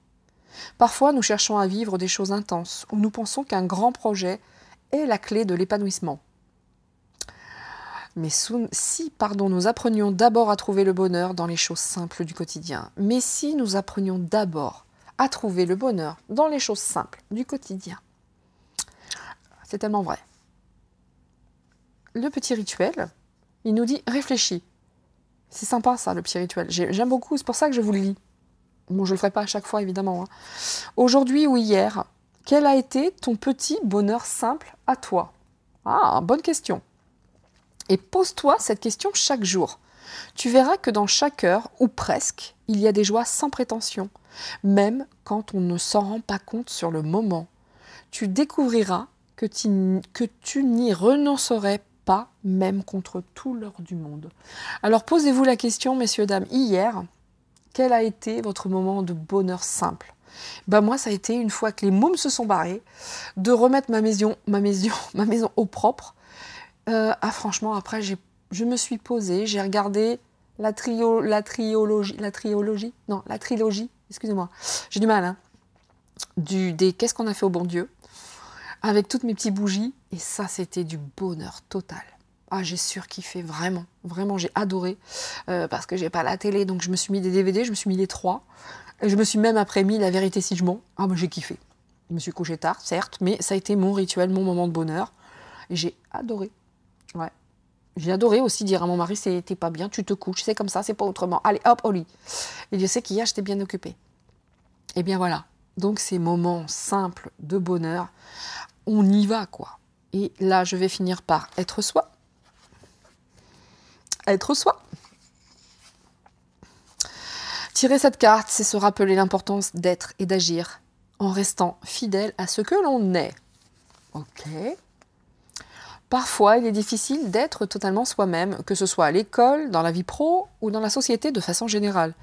Parfois, nous cherchons à vivre des choses intenses où nous pensons qu'un grand projet est la clé de l'épanouissement. Mais si pardon, nous apprenions d'abord à trouver le bonheur dans les choses simples du quotidien, mais si nous apprenions d'abord à trouver le bonheur dans les choses simples du quotidien, c'est tellement vrai le petit rituel, il nous dit réfléchis. C'est sympa ça, le petit rituel. J'aime beaucoup, c'est pour ça que je vous le lis. Bon, je le ferai pas à chaque fois, évidemment. Hein. Aujourd'hui ou hier, quel a été ton petit bonheur simple à toi Ah, bonne question. Et pose-toi cette question chaque jour. Tu verras que dans chaque heure, ou presque, il y a des joies sans prétention, même quand on ne s'en rend pas compte sur le moment. Tu découvriras que tu, que tu n'y renoncerais même contre tout l'or du monde. Alors posez-vous la question, messieurs, dames, hier, quel a été votre moment de bonheur simple bah moi, ça a été une fois que les mômes se sont barrés, de remettre ma maison, ma maison, ma maison au propre. Euh, ah franchement, après, je me suis posée, j'ai regardé la, trio, la triologie, la triologie, non, la trilogie, excusez-moi, j'ai du mal, hein, du, des Qu'est-ce qu'on a fait au bon Dieu, avec toutes mes petites bougies. Et ça, c'était du bonheur total. Ah, j'ai surkiffé, vraiment. Vraiment, j'ai adoré. Euh, parce que j'ai pas la télé, donc je me suis mis des DVD, je me suis mis les trois. je me suis même après mis La vérité si je mens. Ah, j'ai kiffé. Je me suis couché tard, certes, mais ça a été mon rituel, mon moment de bonheur. Et j'ai adoré. Ouais. J'ai adoré aussi dire à mon mari, t'es pas bien, tu te couches, c'est comme ça, c'est pas autrement. Allez, hop, au lit. Et Dieu sait je j'étais bien occupé. Et eh bien voilà. Donc ces moments simples de bonheur, on y va, quoi. Et là, je vais finir par être soi. Être soi. Tirer cette carte, c'est se rappeler l'importance d'être et d'agir en restant fidèle à ce que l'on est. Ok. Parfois, il est difficile d'être totalement soi-même, que ce soit à l'école, dans la vie pro ou dans la société de façon générale.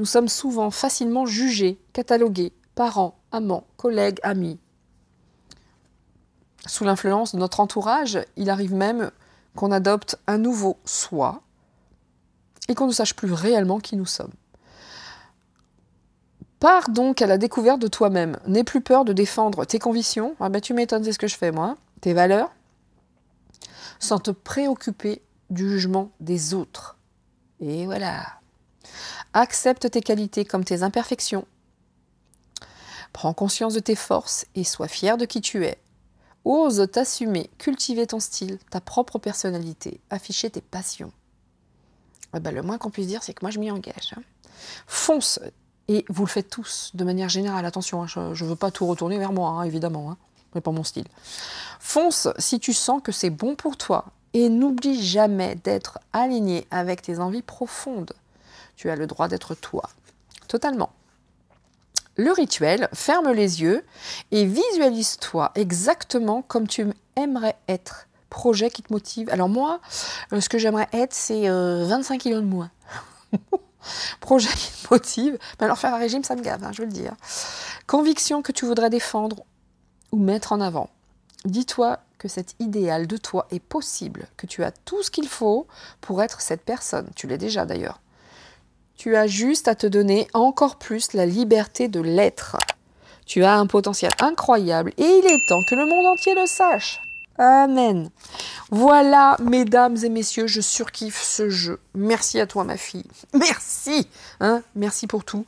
Nous sommes souvent facilement jugés, catalogués, parents, amants, collègues, amis, sous l'influence de notre entourage, il arrive même qu'on adopte un nouveau soi et qu'on ne sache plus réellement qui nous sommes. Pars donc à la découverte de toi-même. N'aie plus peur de défendre tes convictions. Ah ben, tu m'étonnes, c'est ce que je fais moi. Hein. Tes valeurs. Sans te préoccuper du jugement des autres. Et voilà. Accepte tes qualités comme tes imperfections. Prends conscience de tes forces et sois fier de qui tu es. Ose t'assumer, cultiver ton style, ta propre personnalité, afficher tes passions. Eh ben, le moins qu'on puisse dire, c'est que moi, je m'y engage. Hein. Fonce Et vous le faites tous, de manière générale. Attention, hein, je ne veux pas tout retourner vers moi, hein, évidemment. mais pas mon style. Fonce si tu sens que c'est bon pour toi. Et n'oublie jamais d'être aligné avec tes envies profondes. Tu as le droit d'être toi. Totalement le rituel, ferme les yeux et visualise-toi exactement comme tu aimerais être. Projet qui te motive. Alors moi, euh, ce que j'aimerais être, c'est 25 euh, kilos de moins. Projet qui te motive. Mais alors faire un régime, ça me gave, hein, je veux le dire. Conviction que tu voudrais défendre ou mettre en avant. Dis-toi que cet idéal de toi est possible, que tu as tout ce qu'il faut pour être cette personne. Tu l'es déjà d'ailleurs. Tu as juste à te donner encore plus la liberté de l'être. Tu as un potentiel incroyable et il est temps que le monde entier le sache. Amen. Voilà, mesdames et messieurs, je surkiffe ce jeu. Merci à toi, ma fille. Merci. Hein Merci pour tout.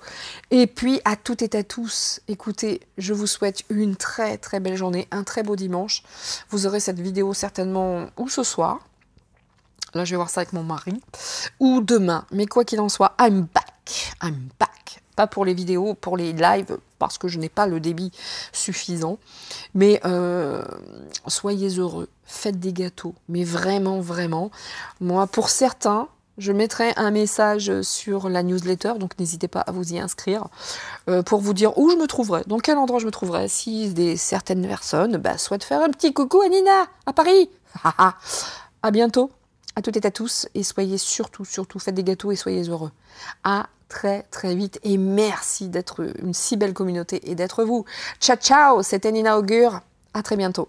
Et puis, à toutes et à tous, écoutez, je vous souhaite une très très belle journée, un très beau dimanche. Vous aurez cette vidéo certainement ou ce soir, Là, je vais voir ça avec mon mari. Ou demain. Mais quoi qu'il en soit, I'm back. I'm back. Pas pour les vidéos, pour les lives, parce que je n'ai pas le débit suffisant. Mais euh, soyez heureux. Faites des gâteaux. Mais vraiment, vraiment. Moi, pour certains, je mettrai un message sur la newsletter, donc n'hésitez pas à vous y inscrire euh, pour vous dire où je me trouverai, dans quel endroit je me trouverai, si des, certaines personnes bah, souhaitent faire un petit coucou à Nina à Paris. à bientôt à toutes et à tous et soyez surtout, surtout, faites des gâteaux et soyez heureux. À très, très vite et merci d'être une si belle communauté et d'être vous. Ciao, ciao, c'était Nina Augur, À très bientôt.